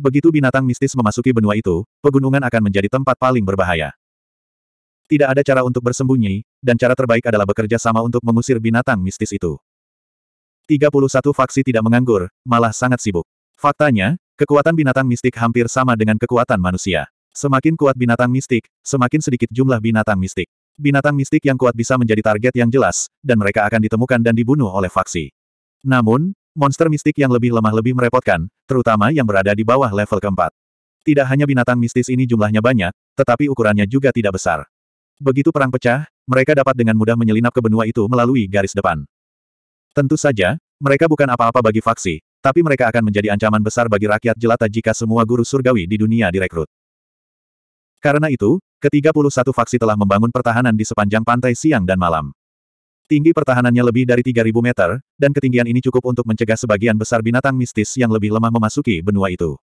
Begitu binatang mistis memasuki benua itu, pegunungan akan menjadi tempat paling berbahaya. Tidak ada cara untuk bersembunyi, dan cara terbaik adalah bekerja sama untuk mengusir binatang mistis itu. 31 faksi tidak menganggur, malah sangat sibuk. Faktanya, Kekuatan binatang mistik hampir sama dengan kekuatan manusia. Semakin kuat binatang mistik, semakin sedikit jumlah binatang mistik. Binatang mistik yang kuat bisa menjadi target yang jelas, dan mereka akan ditemukan dan dibunuh oleh faksi. Namun, monster mistik yang lebih lemah lebih merepotkan, terutama yang berada di bawah level keempat. Tidak hanya binatang mistis ini jumlahnya banyak, tetapi ukurannya juga tidak besar. Begitu perang pecah, mereka dapat dengan mudah menyelinap ke benua itu melalui garis depan. Tentu saja, mereka bukan apa-apa bagi faksi, tapi mereka akan menjadi ancaman besar bagi rakyat jelata jika semua guru surgawi di dunia direkrut. Karena itu, ke-31 faksi telah membangun pertahanan di sepanjang pantai siang dan malam. Tinggi pertahanannya lebih dari 3.000 meter, dan ketinggian ini cukup untuk mencegah sebagian besar binatang mistis yang lebih lemah memasuki benua itu.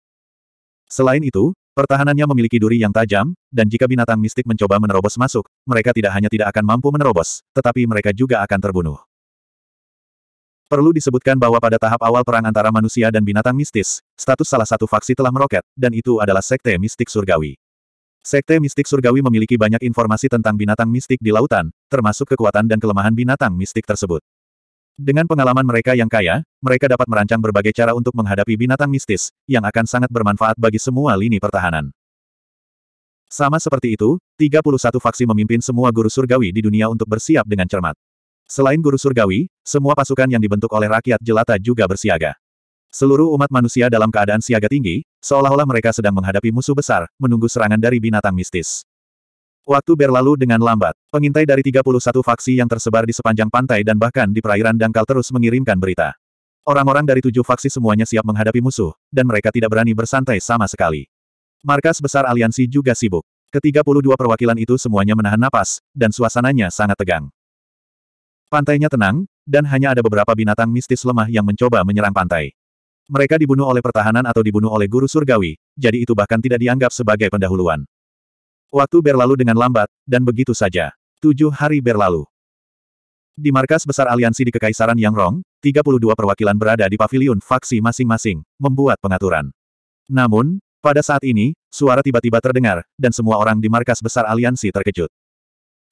Selain itu, pertahanannya memiliki duri yang tajam, dan jika binatang mistik mencoba menerobos masuk, mereka tidak hanya tidak akan mampu menerobos, tetapi mereka juga akan terbunuh. Perlu disebutkan bahwa pada tahap awal perang antara manusia dan binatang mistis, status salah satu faksi telah meroket, dan itu adalah Sekte Mistik Surgawi. Sekte Mistik Surgawi memiliki banyak informasi tentang binatang mistik di lautan, termasuk kekuatan dan kelemahan binatang mistik tersebut. Dengan pengalaman mereka yang kaya, mereka dapat merancang berbagai cara untuk menghadapi binatang mistis, yang akan sangat bermanfaat bagi semua lini pertahanan. Sama seperti itu, 31 faksi memimpin semua guru surgawi di dunia untuk bersiap dengan cermat. Selain guru surgawi, semua pasukan yang dibentuk oleh rakyat jelata juga bersiaga. Seluruh umat manusia dalam keadaan siaga tinggi, seolah-olah mereka sedang menghadapi musuh besar, menunggu serangan dari binatang mistis. Waktu berlalu dengan lambat. Pengintai dari 31 faksi yang tersebar di sepanjang pantai dan bahkan di perairan dangkal terus mengirimkan berita. Orang-orang dari tujuh faksi semuanya siap menghadapi musuh, dan mereka tidak berani bersantai sama sekali. Markas besar aliansi juga sibuk. Ketiga puluh dua perwakilan itu semuanya menahan napas, dan suasananya sangat tegang. Pantainya tenang, dan hanya ada beberapa binatang mistis lemah yang mencoba menyerang pantai. Mereka dibunuh oleh pertahanan atau dibunuh oleh guru surgawi, jadi itu bahkan tidak dianggap sebagai pendahuluan. Waktu berlalu dengan lambat, dan begitu saja. Tujuh hari berlalu. Di markas besar aliansi di Kekaisaran Yang Rong, 32 perwakilan berada di paviliun faksi masing-masing, membuat pengaturan. Namun, pada saat ini, suara tiba-tiba terdengar, dan semua orang di markas besar aliansi terkejut.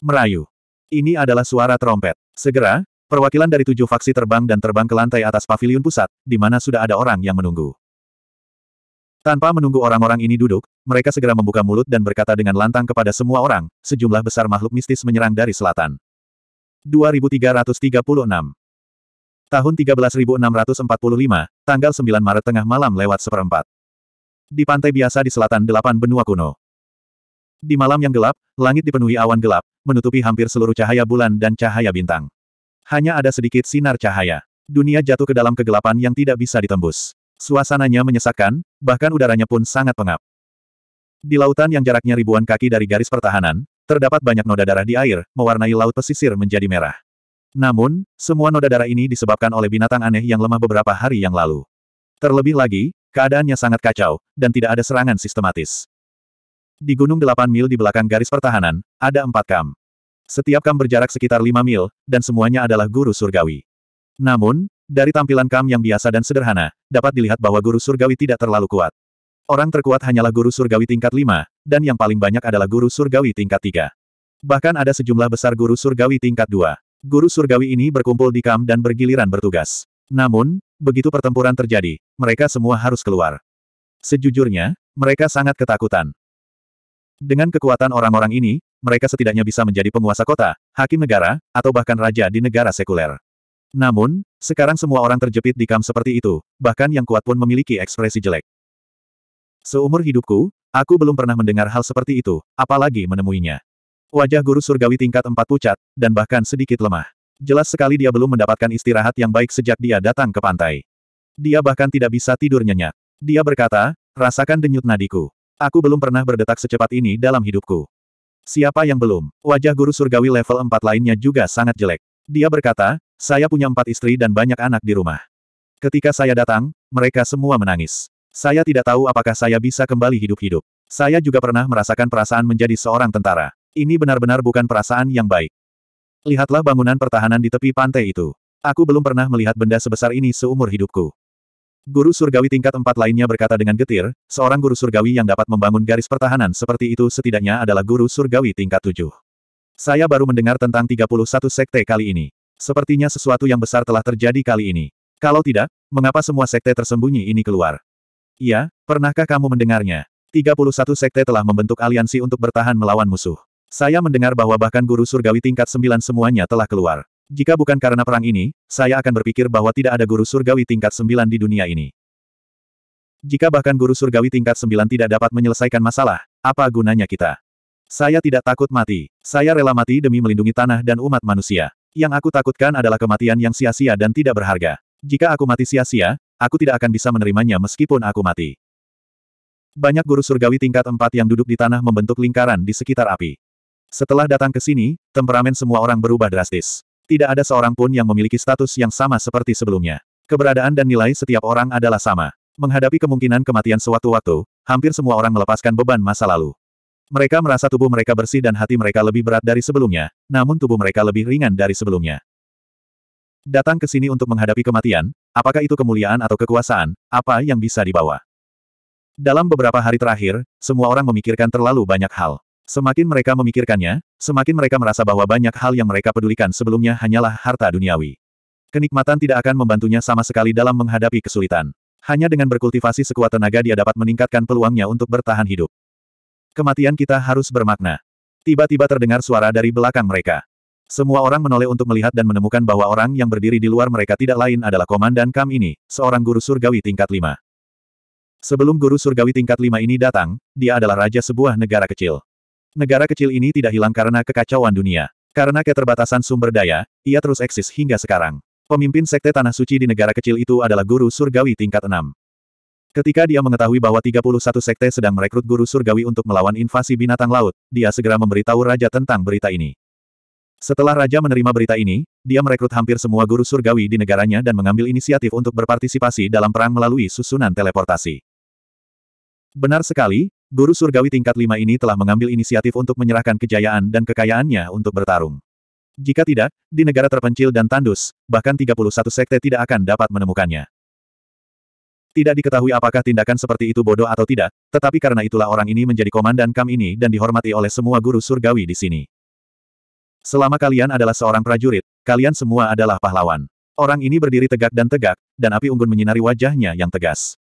Merayu. Ini adalah suara trompet. Segera, perwakilan dari tujuh faksi terbang dan terbang ke lantai atas pavilion pusat, di mana sudah ada orang yang menunggu. Tanpa menunggu orang-orang ini duduk, mereka segera membuka mulut dan berkata dengan lantang kepada semua orang, sejumlah besar makhluk mistis menyerang dari selatan. 2336 Tahun 13645, tanggal 9 Maret tengah malam lewat seperempat. Di pantai biasa di selatan delapan benua kuno. Di malam yang gelap, langit dipenuhi awan gelap, menutupi hampir seluruh cahaya bulan dan cahaya bintang. Hanya ada sedikit sinar cahaya. Dunia jatuh ke dalam kegelapan yang tidak bisa ditembus. Suasananya menyesakkan, bahkan udaranya pun sangat pengap. Di lautan yang jaraknya ribuan kaki dari garis pertahanan, terdapat banyak noda darah di air, mewarnai laut pesisir menjadi merah. Namun, semua noda darah ini disebabkan oleh binatang aneh yang lemah beberapa hari yang lalu. Terlebih lagi, keadaannya sangat kacau, dan tidak ada serangan sistematis. Di gunung 8 mil di belakang garis pertahanan, ada empat kam. Setiap kam berjarak sekitar 5 mil, dan semuanya adalah guru surgawi. Namun, dari tampilan kam yang biasa dan sederhana, dapat dilihat bahwa guru surgawi tidak terlalu kuat. Orang terkuat hanyalah guru surgawi tingkat 5, dan yang paling banyak adalah guru surgawi tingkat 3. Bahkan ada sejumlah besar guru surgawi tingkat 2. Guru surgawi ini berkumpul di kam dan bergiliran bertugas. Namun, begitu pertempuran terjadi, mereka semua harus keluar. Sejujurnya, mereka sangat ketakutan. Dengan kekuatan orang-orang ini, mereka setidaknya bisa menjadi penguasa kota, hakim negara, atau bahkan raja di negara sekuler. Namun, sekarang semua orang terjepit di kam seperti itu, bahkan yang kuat pun memiliki ekspresi jelek. Seumur hidupku, aku belum pernah mendengar hal seperti itu, apalagi menemuinya. Wajah guru surgawi tingkat empat pucat, dan bahkan sedikit lemah. Jelas sekali dia belum mendapatkan istirahat yang baik sejak dia datang ke pantai. Dia bahkan tidak bisa tidur nyenyak. Dia berkata, rasakan denyut nadiku. Aku belum pernah berdetak secepat ini dalam hidupku. Siapa yang belum? Wajah guru surgawi level 4 lainnya juga sangat jelek. Dia berkata, saya punya empat istri dan banyak anak di rumah. Ketika saya datang, mereka semua menangis. Saya tidak tahu apakah saya bisa kembali hidup-hidup. Saya juga pernah merasakan perasaan menjadi seorang tentara. Ini benar-benar bukan perasaan yang baik. Lihatlah bangunan pertahanan di tepi pantai itu. Aku belum pernah melihat benda sebesar ini seumur hidupku. Guru surgawi tingkat empat lainnya berkata dengan getir, seorang guru surgawi yang dapat membangun garis pertahanan seperti itu setidaknya adalah guru surgawi tingkat tujuh. Saya baru mendengar tentang 31 sekte kali ini. Sepertinya sesuatu yang besar telah terjadi kali ini. Kalau tidak, mengapa semua sekte tersembunyi ini keluar? Iya, pernahkah kamu mendengarnya? 31 sekte telah membentuk aliansi untuk bertahan melawan musuh. Saya mendengar bahwa bahkan guru surgawi tingkat sembilan semuanya telah keluar. Jika bukan karena perang ini, saya akan berpikir bahwa tidak ada guru surgawi tingkat sembilan di dunia ini. Jika bahkan guru surgawi tingkat sembilan tidak dapat menyelesaikan masalah, apa gunanya kita? Saya tidak takut mati. Saya rela mati demi melindungi tanah dan umat manusia. Yang aku takutkan adalah kematian yang sia-sia dan tidak berharga. Jika aku mati sia-sia, aku tidak akan bisa menerimanya meskipun aku mati. Banyak guru surgawi tingkat empat yang duduk di tanah membentuk lingkaran di sekitar api. Setelah datang ke sini, temperamen semua orang berubah drastis. Tidak ada seorang pun yang memiliki status yang sama seperti sebelumnya. Keberadaan dan nilai setiap orang adalah sama. Menghadapi kemungkinan kematian sewaktu-waktu, hampir semua orang melepaskan beban masa lalu. Mereka merasa tubuh mereka bersih dan hati mereka lebih berat dari sebelumnya, namun tubuh mereka lebih ringan dari sebelumnya. Datang ke sini untuk menghadapi kematian, apakah itu kemuliaan atau kekuasaan, apa yang bisa dibawa? Dalam beberapa hari terakhir, semua orang memikirkan terlalu banyak hal. Semakin mereka memikirkannya, semakin mereka merasa bahwa banyak hal yang mereka pedulikan sebelumnya hanyalah harta duniawi. Kenikmatan tidak akan membantunya sama sekali dalam menghadapi kesulitan. Hanya dengan berkultivasi sekuat tenaga dia dapat meningkatkan peluangnya untuk bertahan hidup. Kematian kita harus bermakna. Tiba-tiba terdengar suara dari belakang mereka. Semua orang menoleh untuk melihat dan menemukan bahwa orang yang berdiri di luar mereka tidak lain adalah Komandan Kam ini, seorang guru surgawi tingkat 5. Sebelum guru surgawi tingkat 5 ini datang, dia adalah raja sebuah negara kecil. Negara kecil ini tidak hilang karena kekacauan dunia. Karena keterbatasan sumber daya, ia terus eksis hingga sekarang. Pemimpin Sekte Tanah Suci di negara kecil itu adalah guru surgawi tingkat 6. Ketika dia mengetahui bahwa 31 sekte sedang merekrut guru surgawi untuk melawan invasi binatang laut, dia segera memberitahu raja tentang berita ini. Setelah raja menerima berita ini, dia merekrut hampir semua guru surgawi di negaranya dan mengambil inisiatif untuk berpartisipasi dalam perang melalui susunan teleportasi. Benar sekali, Guru surgawi tingkat lima ini telah mengambil inisiatif untuk menyerahkan kejayaan dan kekayaannya untuk bertarung. Jika tidak, di negara terpencil dan tandus, bahkan 31 sekte tidak akan dapat menemukannya. Tidak diketahui apakah tindakan seperti itu bodoh atau tidak, tetapi karena itulah orang ini menjadi komandan kam ini dan dihormati oleh semua guru surgawi di sini. Selama kalian adalah seorang prajurit, kalian semua adalah pahlawan. Orang ini berdiri tegak dan tegak, dan api unggun menyinari wajahnya yang tegas.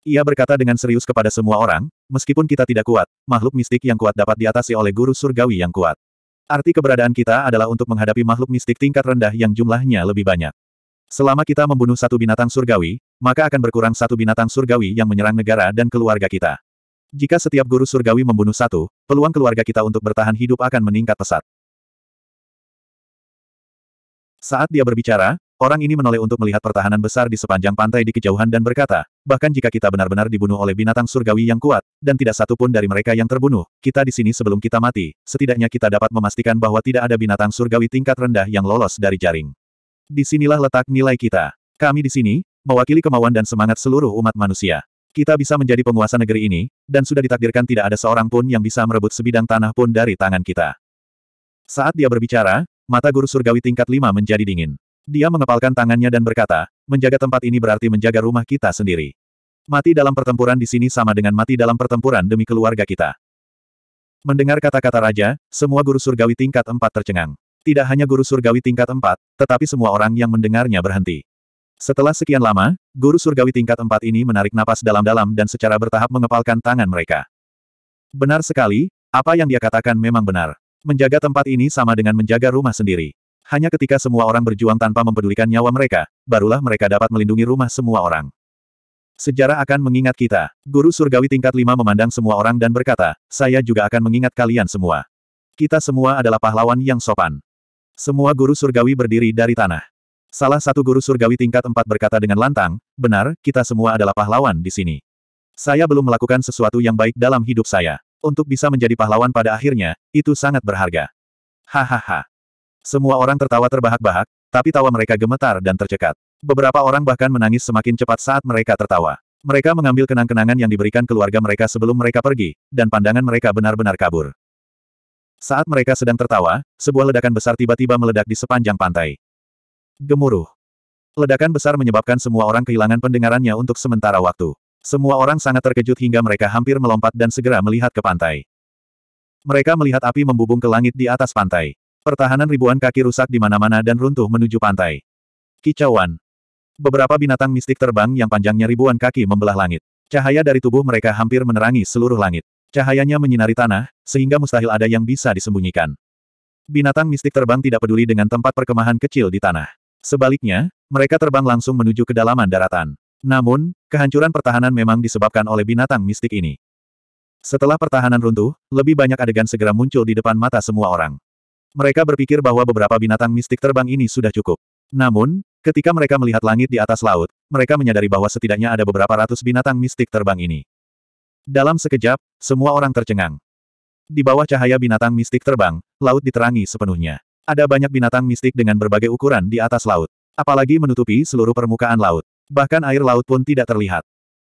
Ia berkata dengan serius kepada semua orang, meskipun kita tidak kuat, makhluk mistik yang kuat dapat diatasi oleh guru surgawi yang kuat. Arti keberadaan kita adalah untuk menghadapi makhluk mistik tingkat rendah yang jumlahnya lebih banyak. Selama kita membunuh satu binatang surgawi, maka akan berkurang satu binatang surgawi yang menyerang negara dan keluarga kita. Jika setiap guru surgawi membunuh satu, peluang keluarga kita untuk bertahan hidup akan meningkat pesat. Saat dia berbicara, Orang ini menoleh untuk melihat pertahanan besar di sepanjang pantai di kejauhan dan berkata, bahkan jika kita benar-benar dibunuh oleh binatang surgawi yang kuat, dan tidak satu pun dari mereka yang terbunuh, kita di sini sebelum kita mati, setidaknya kita dapat memastikan bahwa tidak ada binatang surgawi tingkat rendah yang lolos dari jaring. Di sinilah letak nilai kita. Kami di sini, mewakili kemauan dan semangat seluruh umat manusia. Kita bisa menjadi penguasa negeri ini, dan sudah ditakdirkan tidak ada seorang pun yang bisa merebut sebidang tanah pun dari tangan kita. Saat dia berbicara, mata guru surgawi tingkat lima menjadi dingin. Dia mengepalkan tangannya dan berkata, menjaga tempat ini berarti menjaga rumah kita sendiri. Mati dalam pertempuran di sini sama dengan mati dalam pertempuran demi keluarga kita. Mendengar kata-kata raja, semua guru surgawi tingkat empat tercengang. Tidak hanya guru surgawi tingkat empat, tetapi semua orang yang mendengarnya berhenti. Setelah sekian lama, guru surgawi tingkat empat ini menarik napas dalam-dalam dan secara bertahap mengepalkan tangan mereka. Benar sekali, apa yang dia katakan memang benar. Menjaga tempat ini sama dengan menjaga rumah sendiri. Hanya ketika semua orang berjuang tanpa mempedulikan nyawa mereka, barulah mereka dapat melindungi rumah semua orang. Sejarah akan mengingat kita. Guru surgawi tingkat lima memandang semua orang dan berkata, saya juga akan mengingat kalian semua. Kita semua adalah pahlawan yang sopan. Semua guru surgawi berdiri dari tanah. Salah satu guru surgawi tingkat empat berkata dengan lantang, benar, kita semua adalah pahlawan di sini. Saya belum melakukan sesuatu yang baik dalam hidup saya. Untuk bisa menjadi pahlawan pada akhirnya, itu sangat berharga. Hahaha. Semua orang tertawa terbahak-bahak, tapi tawa mereka gemetar dan tercekat. Beberapa orang bahkan menangis semakin cepat saat mereka tertawa. Mereka mengambil kenang-kenangan yang diberikan keluarga mereka sebelum mereka pergi, dan pandangan mereka benar-benar kabur. Saat mereka sedang tertawa, sebuah ledakan besar tiba-tiba meledak di sepanjang pantai. Gemuruh. Ledakan besar menyebabkan semua orang kehilangan pendengarannya untuk sementara waktu. Semua orang sangat terkejut hingga mereka hampir melompat dan segera melihat ke pantai. Mereka melihat api membubung ke langit di atas pantai. Pertahanan ribuan kaki rusak di mana-mana dan runtuh menuju pantai. Kicauan. Beberapa binatang mistik terbang yang panjangnya ribuan kaki membelah langit. Cahaya dari tubuh mereka hampir menerangi seluruh langit. Cahayanya menyinari tanah, sehingga mustahil ada yang bisa disembunyikan. Binatang mistik terbang tidak peduli dengan tempat perkemahan kecil di tanah. Sebaliknya, mereka terbang langsung menuju kedalaman daratan. Namun, kehancuran pertahanan memang disebabkan oleh binatang mistik ini. Setelah pertahanan runtuh, lebih banyak adegan segera muncul di depan mata semua orang. Mereka berpikir bahwa beberapa binatang mistik terbang ini sudah cukup. Namun, ketika mereka melihat langit di atas laut, mereka menyadari bahwa setidaknya ada beberapa ratus binatang mistik terbang ini. Dalam sekejap, semua orang tercengang. Di bawah cahaya binatang mistik terbang, laut diterangi sepenuhnya. Ada banyak binatang mistik dengan berbagai ukuran di atas laut. Apalagi menutupi seluruh permukaan laut. Bahkan air laut pun tidak terlihat.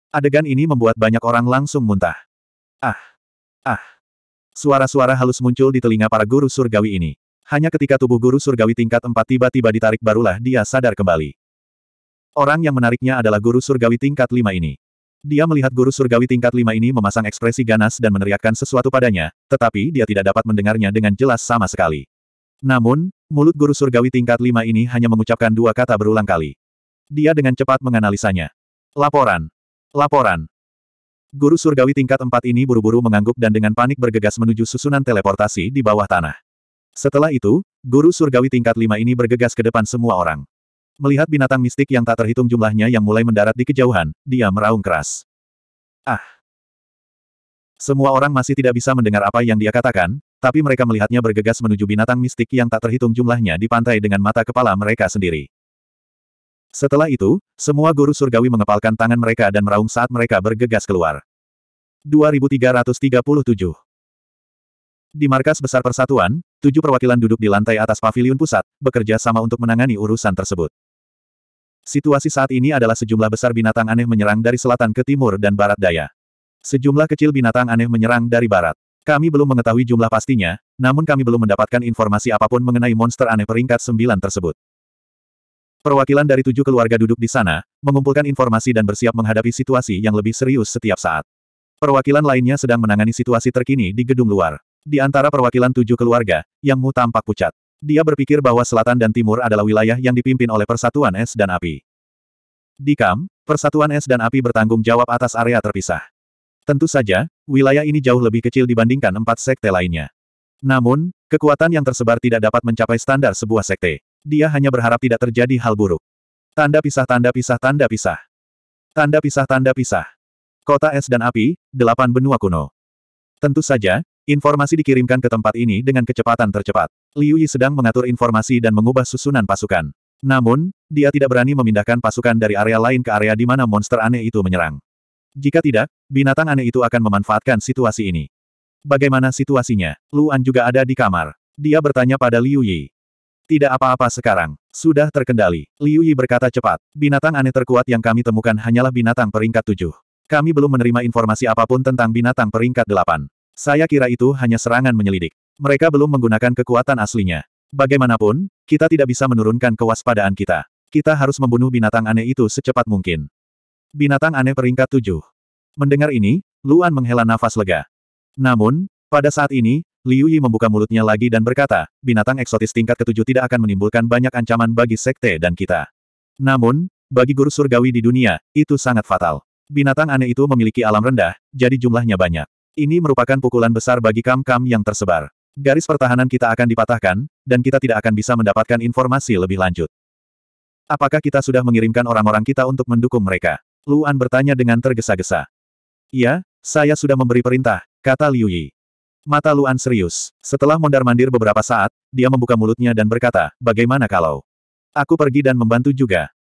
Adegan ini membuat banyak orang langsung muntah. Ah! Ah! Suara-suara halus muncul di telinga para guru surgawi ini. Hanya ketika tubuh guru surgawi tingkat 4 tiba-tiba ditarik barulah dia sadar kembali. Orang yang menariknya adalah guru surgawi tingkat 5 ini. Dia melihat guru surgawi tingkat 5 ini memasang ekspresi ganas dan meneriakkan sesuatu padanya, tetapi dia tidak dapat mendengarnya dengan jelas sama sekali. Namun, mulut guru surgawi tingkat 5 ini hanya mengucapkan dua kata berulang kali. Dia dengan cepat menganalisanya. Laporan. Laporan. Guru surgawi tingkat empat ini buru-buru mengangguk dan dengan panik bergegas menuju susunan teleportasi di bawah tanah. Setelah itu, guru surgawi tingkat lima ini bergegas ke depan semua orang. Melihat binatang mistik yang tak terhitung jumlahnya yang mulai mendarat di kejauhan, dia meraung keras. Ah! Semua orang masih tidak bisa mendengar apa yang dia katakan, tapi mereka melihatnya bergegas menuju binatang mistik yang tak terhitung jumlahnya di pantai dengan mata kepala mereka sendiri. Setelah itu, semua guru surgawi mengepalkan tangan mereka dan meraung saat mereka bergegas keluar. 2337 Di markas besar persatuan, tujuh perwakilan duduk di lantai atas pavilion pusat, bekerja sama untuk menangani urusan tersebut. Situasi saat ini adalah sejumlah besar binatang aneh menyerang dari selatan ke timur dan barat daya. Sejumlah kecil binatang aneh menyerang dari barat. Kami belum mengetahui jumlah pastinya, namun kami belum mendapatkan informasi apapun mengenai monster aneh peringkat sembilan tersebut. Perwakilan dari tujuh keluarga duduk di sana, mengumpulkan informasi dan bersiap menghadapi situasi yang lebih serius setiap saat. Perwakilan lainnya sedang menangani situasi terkini di gedung luar. Di antara perwakilan tujuh keluarga, Yang Mu tampak pucat. Dia berpikir bahwa selatan dan timur adalah wilayah yang dipimpin oleh Persatuan Es dan Api. Di Kam, Persatuan Es dan Api bertanggung jawab atas area terpisah. Tentu saja, wilayah ini jauh lebih kecil dibandingkan empat sekte lainnya. Namun, kekuatan yang tersebar tidak dapat mencapai standar sebuah sekte. Dia hanya berharap tidak terjadi hal buruk. Tanda pisah tanda pisah tanda pisah. Tanda pisah tanda pisah. Kota es dan api, delapan benua kuno. Tentu saja, informasi dikirimkan ke tempat ini dengan kecepatan tercepat. Liu Yi sedang mengatur informasi dan mengubah susunan pasukan. Namun, dia tidak berani memindahkan pasukan dari area lain ke area di mana monster aneh itu menyerang. Jika tidak, binatang aneh itu akan memanfaatkan situasi ini. Bagaimana situasinya? Luan juga ada di kamar. Dia bertanya pada Liu Yi. Tidak apa-apa sekarang. Sudah terkendali. Liu Yi berkata cepat. Binatang aneh terkuat yang kami temukan hanyalah binatang peringkat tujuh. Kami belum menerima informasi apapun tentang binatang peringkat delapan. Saya kira itu hanya serangan menyelidik. Mereka belum menggunakan kekuatan aslinya. Bagaimanapun, kita tidak bisa menurunkan kewaspadaan kita. Kita harus membunuh binatang aneh itu secepat mungkin. Binatang aneh peringkat tujuh. Mendengar ini, Luan menghela nafas lega. Namun, pada saat ini, Liu Yi membuka mulutnya lagi dan berkata, binatang eksotis tingkat ketujuh tidak akan menimbulkan banyak ancaman bagi sekte dan kita. Namun, bagi guru surgawi di dunia, itu sangat fatal. Binatang aneh itu memiliki alam rendah, jadi jumlahnya banyak. Ini merupakan pukulan besar bagi kam-kam yang tersebar. Garis pertahanan kita akan dipatahkan, dan kita tidak akan bisa mendapatkan informasi lebih lanjut. Apakah kita sudah mengirimkan orang-orang kita untuk mendukung mereka? Luan bertanya dengan tergesa-gesa. Ya, saya sudah memberi perintah, kata Liu Yi. Mata Luan serius. Setelah mondar-mandir beberapa saat, dia membuka mulutnya dan berkata, bagaimana kalau aku pergi dan membantu juga?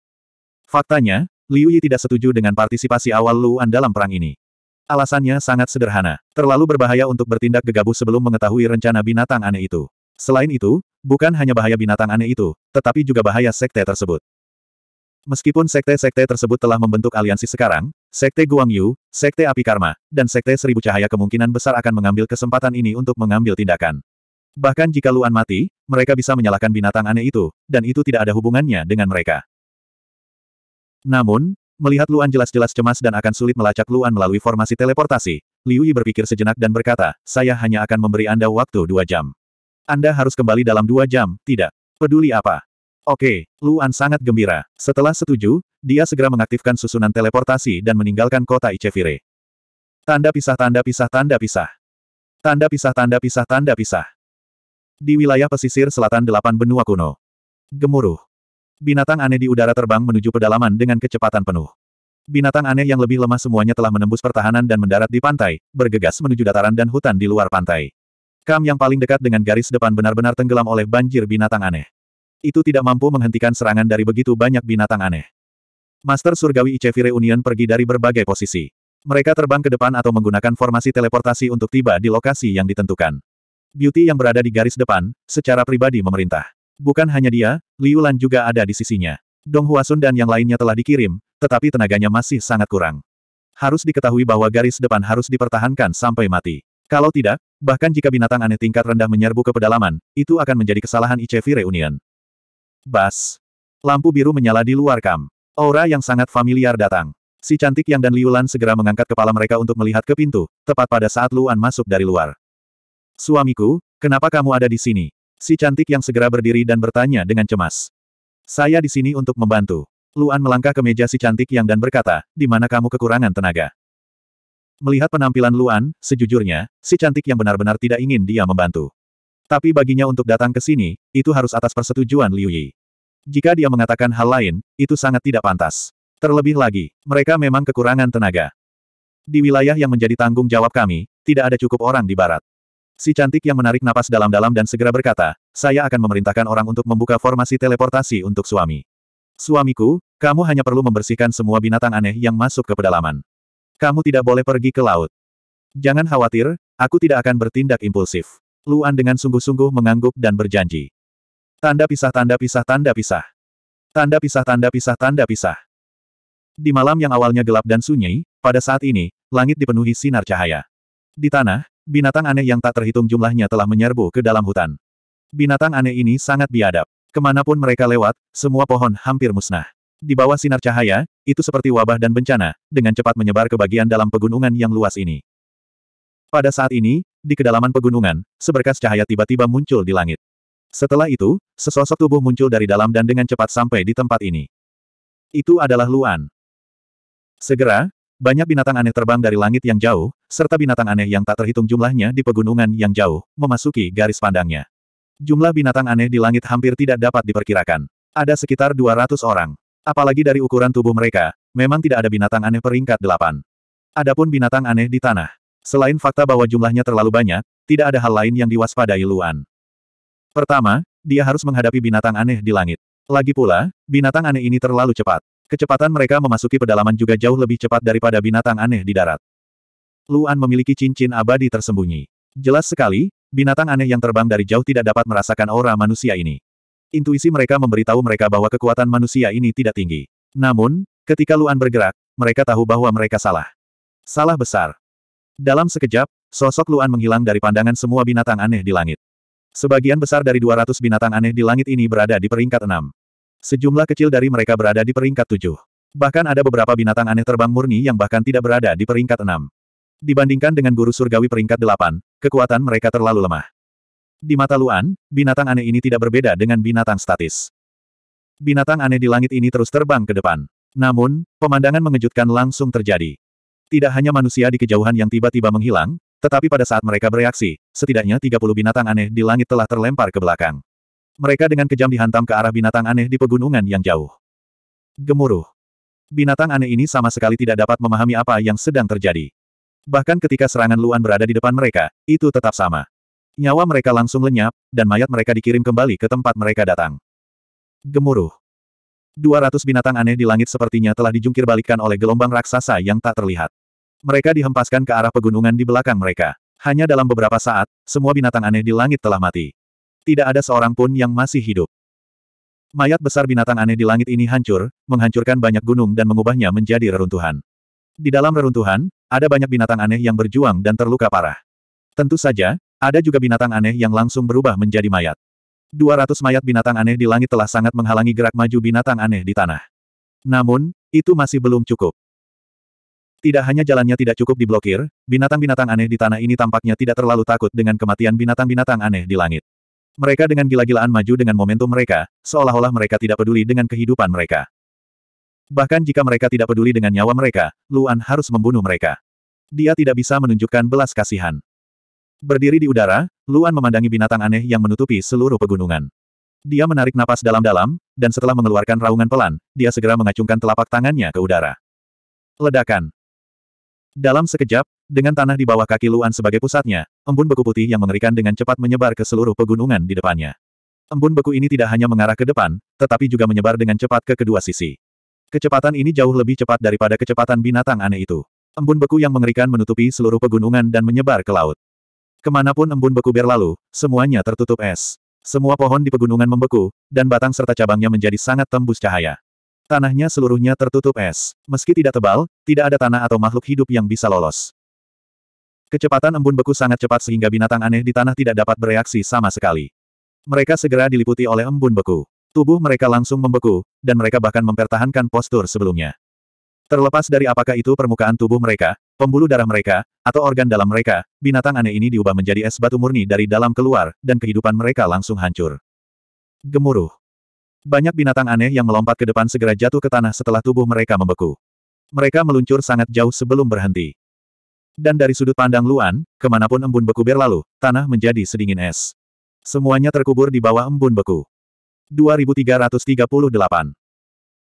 Faktanya, Liu Yi tidak setuju dengan partisipasi awal Luan dalam perang ini. Alasannya sangat sederhana. Terlalu berbahaya untuk bertindak gegabah sebelum mengetahui rencana binatang aneh itu. Selain itu, bukan hanya bahaya binatang aneh itu, tetapi juga bahaya sekte tersebut. Meskipun sekte-sekte tersebut telah membentuk aliansi sekarang, Sekte Guangyu, Sekte Api Karma, dan Sekte Seribu Cahaya kemungkinan besar akan mengambil kesempatan ini untuk mengambil tindakan. Bahkan jika Luan mati, mereka bisa menyalahkan binatang aneh itu, dan itu tidak ada hubungannya dengan mereka. Namun, melihat Luan jelas-jelas cemas dan akan sulit melacak Luan melalui formasi teleportasi, Liu Yi berpikir sejenak dan berkata, saya hanya akan memberi Anda waktu dua jam. Anda harus kembali dalam dua jam, tidak. Peduli apa. Oke, Luan sangat gembira. Setelah setuju, dia segera mengaktifkan susunan teleportasi dan meninggalkan kota Icevire. Tanda pisah tanda pisah tanda pisah. Tanda pisah tanda pisah tanda pisah. Di wilayah pesisir selatan delapan benua kuno. Gemuruh. Binatang aneh di udara terbang menuju pedalaman dengan kecepatan penuh. Binatang aneh yang lebih lemah semuanya telah menembus pertahanan dan mendarat di pantai, bergegas menuju dataran dan hutan di luar pantai. Kam yang paling dekat dengan garis depan benar-benar tenggelam oleh banjir binatang aneh itu tidak mampu menghentikan serangan dari begitu banyak binatang aneh. Master Surgawi Ichevire Union pergi dari berbagai posisi. Mereka terbang ke depan atau menggunakan formasi teleportasi untuk tiba di lokasi yang ditentukan. Beauty yang berada di garis depan, secara pribadi memerintah. Bukan hanya dia, Liu Lan juga ada di sisinya. Dong Huasun dan yang lainnya telah dikirim, tetapi tenaganya masih sangat kurang. Harus diketahui bahwa garis depan harus dipertahankan sampai mati. Kalau tidak, bahkan jika binatang aneh tingkat rendah menyerbu ke pedalaman, itu akan menjadi kesalahan Ichevire Union. Bas. Lampu biru menyala di luar kam. Aura yang sangat familiar datang. Si cantik yang dan Liulan segera mengangkat kepala mereka untuk melihat ke pintu, tepat pada saat Luan masuk dari luar. Suamiku, kenapa kamu ada di sini? Si cantik yang segera berdiri dan bertanya dengan cemas. Saya di sini untuk membantu. Luan melangkah ke meja si cantik yang dan berkata, di mana kamu kekurangan tenaga? Melihat penampilan Luan, sejujurnya, si cantik yang benar-benar tidak ingin dia membantu. Tapi baginya untuk datang ke sini, itu harus atas persetujuan Liu Yi. Jika dia mengatakan hal lain, itu sangat tidak pantas. Terlebih lagi, mereka memang kekurangan tenaga. Di wilayah yang menjadi tanggung jawab kami, tidak ada cukup orang di barat. Si cantik yang menarik napas dalam-dalam dan segera berkata, saya akan memerintahkan orang untuk membuka formasi teleportasi untuk suami. Suamiku, kamu hanya perlu membersihkan semua binatang aneh yang masuk ke pedalaman. Kamu tidak boleh pergi ke laut. Jangan khawatir, aku tidak akan bertindak impulsif. Luan dengan sungguh-sungguh mengangguk dan berjanji. Tanda pisah tanda pisah tanda pisah. Tanda pisah tanda pisah tanda pisah. Di malam yang awalnya gelap dan sunyi, pada saat ini, langit dipenuhi sinar cahaya. Di tanah, binatang aneh yang tak terhitung jumlahnya telah menyerbu ke dalam hutan. Binatang aneh ini sangat biadab. Kemanapun mereka lewat, semua pohon hampir musnah. Di bawah sinar cahaya, itu seperti wabah dan bencana, dengan cepat menyebar ke bagian dalam pegunungan yang luas ini. Pada saat ini, di kedalaman pegunungan, seberkas cahaya tiba-tiba muncul di langit. Setelah itu, sesosok tubuh muncul dari dalam dan dengan cepat sampai di tempat ini. Itu adalah Luan. Segera, banyak binatang aneh terbang dari langit yang jauh, serta binatang aneh yang tak terhitung jumlahnya di pegunungan yang jauh, memasuki garis pandangnya. Jumlah binatang aneh di langit hampir tidak dapat diperkirakan. Ada sekitar 200 orang. Apalagi dari ukuran tubuh mereka, memang tidak ada binatang aneh peringkat delapan. Adapun binatang aneh di tanah. Selain fakta bahwa jumlahnya terlalu banyak, tidak ada hal lain yang diwaspadai Luan. Pertama, dia harus menghadapi binatang aneh di langit. Lagi pula, binatang aneh ini terlalu cepat. Kecepatan mereka memasuki pedalaman juga jauh lebih cepat daripada binatang aneh di darat. Luan memiliki cincin abadi tersembunyi. Jelas sekali, binatang aneh yang terbang dari jauh tidak dapat merasakan aura manusia ini. Intuisi mereka memberitahu mereka bahwa kekuatan manusia ini tidak tinggi. Namun, ketika Luan bergerak, mereka tahu bahwa mereka salah. Salah besar. Dalam sekejap, sosok Luan menghilang dari pandangan semua binatang aneh di langit. Sebagian besar dari 200 binatang aneh di langit ini berada di peringkat 6. Sejumlah kecil dari mereka berada di peringkat 7. Bahkan ada beberapa binatang aneh terbang murni yang bahkan tidak berada di peringkat 6. Dibandingkan dengan guru surgawi peringkat 8, kekuatan mereka terlalu lemah. Di mata Luan, binatang aneh ini tidak berbeda dengan binatang statis. Binatang aneh di langit ini terus terbang ke depan. Namun, pemandangan mengejutkan langsung terjadi. Tidak hanya manusia di kejauhan yang tiba-tiba menghilang, tetapi pada saat mereka bereaksi, setidaknya 30 binatang aneh di langit telah terlempar ke belakang. Mereka dengan kejam dihantam ke arah binatang aneh di pegunungan yang jauh. Gemuruh. Binatang aneh ini sama sekali tidak dapat memahami apa yang sedang terjadi. Bahkan ketika serangan Luan berada di depan mereka, itu tetap sama. Nyawa mereka langsung lenyap, dan mayat mereka dikirim kembali ke tempat mereka datang. Gemuruh. 200 binatang aneh di langit sepertinya telah dijungkir balikan oleh gelombang raksasa yang tak terlihat. Mereka dihempaskan ke arah pegunungan di belakang mereka. Hanya dalam beberapa saat, semua binatang aneh di langit telah mati. Tidak ada seorang pun yang masih hidup. Mayat besar binatang aneh di langit ini hancur, menghancurkan banyak gunung dan mengubahnya menjadi reruntuhan. Di dalam reruntuhan, ada banyak binatang aneh yang berjuang dan terluka parah. Tentu saja, ada juga binatang aneh yang langsung berubah menjadi mayat. 200 mayat binatang aneh di langit telah sangat menghalangi gerak maju binatang aneh di tanah. Namun, itu masih belum cukup. Tidak hanya jalannya tidak cukup diblokir, binatang-binatang aneh di tanah ini tampaknya tidak terlalu takut dengan kematian binatang-binatang aneh di langit. Mereka dengan gila-gilaan maju dengan momentum mereka, seolah-olah mereka tidak peduli dengan kehidupan mereka. Bahkan jika mereka tidak peduli dengan nyawa mereka, Luan harus membunuh mereka. Dia tidak bisa menunjukkan belas kasihan. Berdiri di udara, Luan memandangi binatang aneh yang menutupi seluruh pegunungan. Dia menarik napas dalam-dalam, dan setelah mengeluarkan raungan pelan, dia segera mengacungkan telapak tangannya ke udara. Ledakan. Dalam sekejap, dengan tanah di bawah kaki Luan sebagai pusatnya, embun beku putih yang mengerikan dengan cepat menyebar ke seluruh pegunungan di depannya. Embun beku ini tidak hanya mengarah ke depan, tetapi juga menyebar dengan cepat ke kedua sisi. Kecepatan ini jauh lebih cepat daripada kecepatan binatang aneh itu. Embun beku yang mengerikan menutupi seluruh pegunungan dan menyebar ke laut. Kemanapun embun beku berlalu, semuanya tertutup es. Semua pohon di pegunungan membeku, dan batang serta cabangnya menjadi sangat tembus cahaya. Tanahnya seluruhnya tertutup es. Meski tidak tebal, tidak ada tanah atau makhluk hidup yang bisa lolos. Kecepatan embun beku sangat cepat sehingga binatang aneh di tanah tidak dapat bereaksi sama sekali. Mereka segera diliputi oleh embun beku. Tubuh mereka langsung membeku, dan mereka bahkan mempertahankan postur sebelumnya. Terlepas dari apakah itu permukaan tubuh mereka, pembuluh darah mereka, atau organ dalam mereka, binatang aneh ini diubah menjadi es batu murni dari dalam keluar, dan kehidupan mereka langsung hancur. Gemuruh. Banyak binatang aneh yang melompat ke depan segera jatuh ke tanah setelah tubuh mereka membeku. Mereka meluncur sangat jauh sebelum berhenti. Dan dari sudut pandang Luan, kemanapun embun beku berlalu, tanah menjadi sedingin es. Semuanya terkubur di bawah embun beku. 2338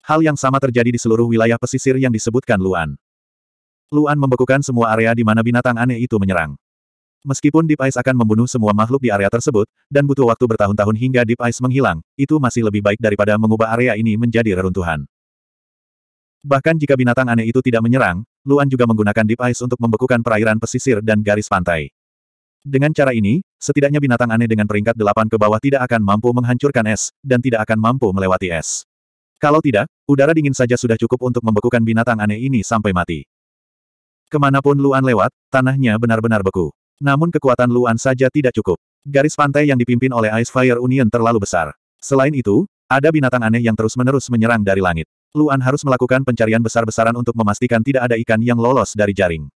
Hal yang sama terjadi di seluruh wilayah pesisir yang disebutkan Luan. Luan membekukan semua area di mana binatang aneh itu menyerang. Meskipun Deep Ice akan membunuh semua makhluk di area tersebut, dan butuh waktu bertahun-tahun hingga Deep Ice menghilang, itu masih lebih baik daripada mengubah area ini menjadi reruntuhan. Bahkan jika binatang aneh itu tidak menyerang, Luan juga menggunakan Deep Ice untuk membekukan perairan pesisir dan garis pantai. Dengan cara ini, setidaknya binatang aneh dengan peringkat delapan ke bawah tidak akan mampu menghancurkan es, dan tidak akan mampu melewati es. Kalau tidak, udara dingin saja sudah cukup untuk membekukan binatang aneh ini sampai mati. Kemanapun Luan lewat, tanahnya benar-benar beku. Namun kekuatan Luan saja tidak cukup. Garis pantai yang dipimpin oleh Ice Fire Union terlalu besar. Selain itu, ada binatang aneh yang terus-menerus menyerang dari langit. Luan harus melakukan pencarian besar-besaran untuk memastikan tidak ada ikan yang lolos dari jaring.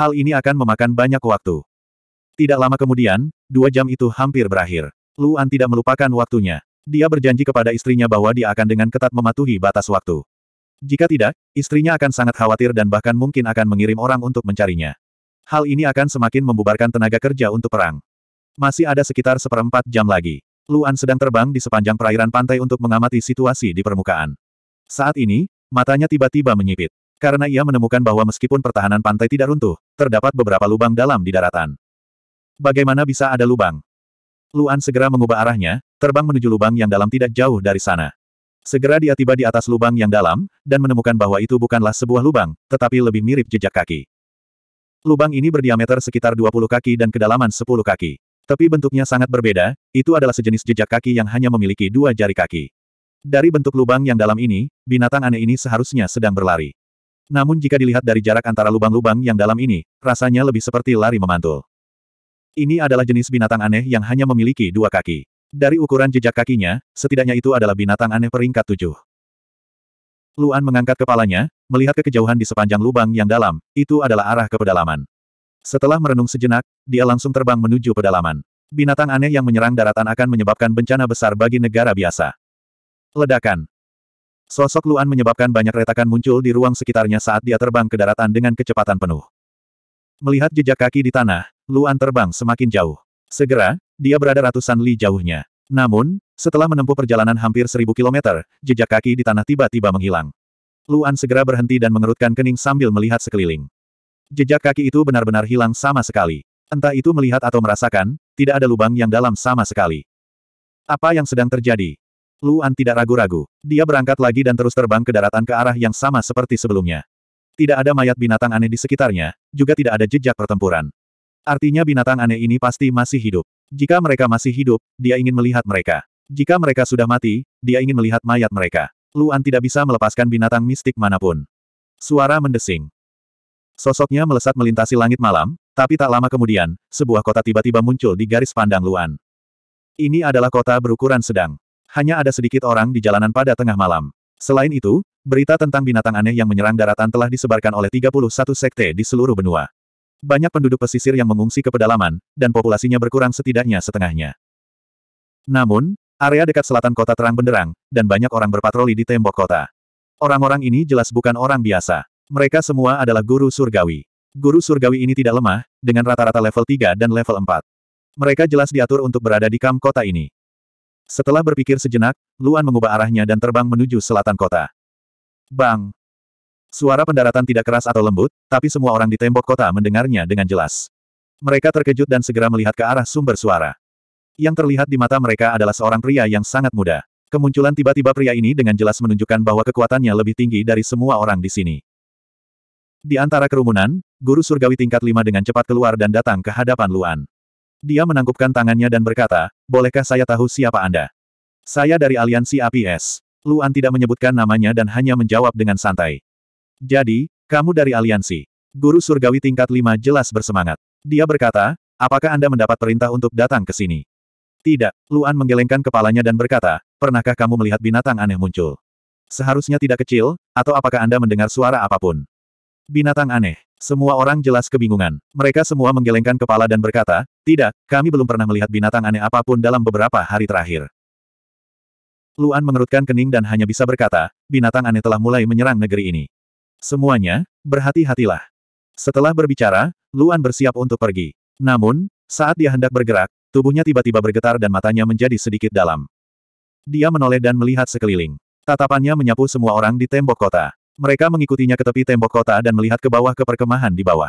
Hal ini akan memakan banyak waktu. Tidak lama kemudian, dua jam itu hampir berakhir. Luan tidak melupakan waktunya. Dia berjanji kepada istrinya bahwa dia akan dengan ketat mematuhi batas waktu. Jika tidak, istrinya akan sangat khawatir dan bahkan mungkin akan mengirim orang untuk mencarinya. Hal ini akan semakin membubarkan tenaga kerja untuk perang. Masih ada sekitar seperempat jam lagi. Luan sedang terbang di sepanjang perairan pantai untuk mengamati situasi di permukaan. Saat ini, matanya tiba-tiba menyipit. Karena ia menemukan bahwa meskipun pertahanan pantai tidak runtuh, terdapat beberapa lubang dalam di daratan. Bagaimana bisa ada lubang? Luan segera mengubah arahnya, terbang menuju lubang yang dalam tidak jauh dari sana. Segera dia tiba di atas lubang yang dalam, dan menemukan bahwa itu bukanlah sebuah lubang, tetapi lebih mirip jejak kaki. Lubang ini berdiameter sekitar 20 kaki dan kedalaman 10 kaki. Tapi bentuknya sangat berbeda, itu adalah sejenis jejak kaki yang hanya memiliki dua jari kaki. Dari bentuk lubang yang dalam ini, binatang aneh ini seharusnya sedang berlari. Namun jika dilihat dari jarak antara lubang-lubang yang dalam ini, rasanya lebih seperti lari memantul. Ini adalah jenis binatang aneh yang hanya memiliki dua kaki. Dari ukuran jejak kakinya, setidaknya itu adalah binatang aneh peringkat tujuh. Luan mengangkat kepalanya, melihat ke kejauhan di sepanjang lubang yang dalam, itu adalah arah ke pedalaman. Setelah merenung sejenak, dia langsung terbang menuju pedalaman. Binatang aneh yang menyerang daratan akan menyebabkan bencana besar bagi negara biasa. Ledakan. Sosok Luan menyebabkan banyak retakan muncul di ruang sekitarnya saat dia terbang ke daratan dengan kecepatan penuh. Melihat jejak kaki di tanah, Luan terbang semakin jauh. Segera, dia berada ratusan li jauhnya. Namun, setelah menempuh perjalanan hampir seribu kilometer, jejak kaki di tanah tiba-tiba menghilang. Luan segera berhenti dan mengerutkan kening sambil melihat sekeliling. Jejak kaki itu benar-benar hilang sama sekali. Entah itu melihat atau merasakan, tidak ada lubang yang dalam sama sekali. Apa yang sedang terjadi? Luan tidak ragu-ragu. Dia berangkat lagi dan terus terbang ke daratan ke arah yang sama seperti sebelumnya. Tidak ada mayat binatang aneh di sekitarnya, juga tidak ada jejak pertempuran. Artinya binatang aneh ini pasti masih hidup. Jika mereka masih hidup, dia ingin melihat mereka. Jika mereka sudah mati, dia ingin melihat mayat mereka. Luan tidak bisa melepaskan binatang mistik manapun. Suara mendesing. Sosoknya melesat melintasi langit malam, tapi tak lama kemudian, sebuah kota tiba-tiba muncul di garis pandang Luan. Ini adalah kota berukuran sedang. Hanya ada sedikit orang di jalanan pada tengah malam. Selain itu, berita tentang binatang aneh yang menyerang daratan telah disebarkan oleh 31 sekte di seluruh benua. Banyak penduduk pesisir yang mengungsi ke pedalaman, dan populasinya berkurang setidaknya setengahnya. Namun, Area dekat selatan kota terang benderang, dan banyak orang berpatroli di tembok kota. Orang-orang ini jelas bukan orang biasa. Mereka semua adalah guru surgawi. Guru surgawi ini tidak lemah, dengan rata-rata level 3 dan level 4. Mereka jelas diatur untuk berada di kamp kota ini. Setelah berpikir sejenak, Luan mengubah arahnya dan terbang menuju selatan kota. Bang! Suara pendaratan tidak keras atau lembut, tapi semua orang di tembok kota mendengarnya dengan jelas. Mereka terkejut dan segera melihat ke arah sumber suara. Yang terlihat di mata mereka adalah seorang pria yang sangat muda. Kemunculan tiba-tiba pria ini dengan jelas menunjukkan bahwa kekuatannya lebih tinggi dari semua orang di sini. Di antara kerumunan, guru surgawi tingkat lima dengan cepat keluar dan datang ke hadapan Luan. Dia menangkupkan tangannya dan berkata, Bolehkah saya tahu siapa Anda? Saya dari aliansi APS. Luan tidak menyebutkan namanya dan hanya menjawab dengan santai. Jadi, kamu dari aliansi. Guru surgawi tingkat lima jelas bersemangat. Dia berkata, apakah Anda mendapat perintah untuk datang ke sini? Tidak, Luan menggelengkan kepalanya dan berkata, pernahkah kamu melihat binatang aneh muncul? Seharusnya tidak kecil, atau apakah Anda mendengar suara apapun? Binatang aneh. Semua orang jelas kebingungan. Mereka semua menggelengkan kepala dan berkata, tidak, kami belum pernah melihat binatang aneh apapun dalam beberapa hari terakhir. Luan mengerutkan kening dan hanya bisa berkata, binatang aneh telah mulai menyerang negeri ini. Semuanya, berhati-hatilah. Setelah berbicara, Luan bersiap untuk pergi. Namun, saat dia hendak bergerak, Tubuhnya tiba-tiba bergetar dan matanya menjadi sedikit dalam. Dia menoleh dan melihat sekeliling. Tatapannya menyapu semua orang di tembok kota. Mereka mengikutinya ke tepi tembok kota dan melihat ke bawah ke perkemahan di bawah.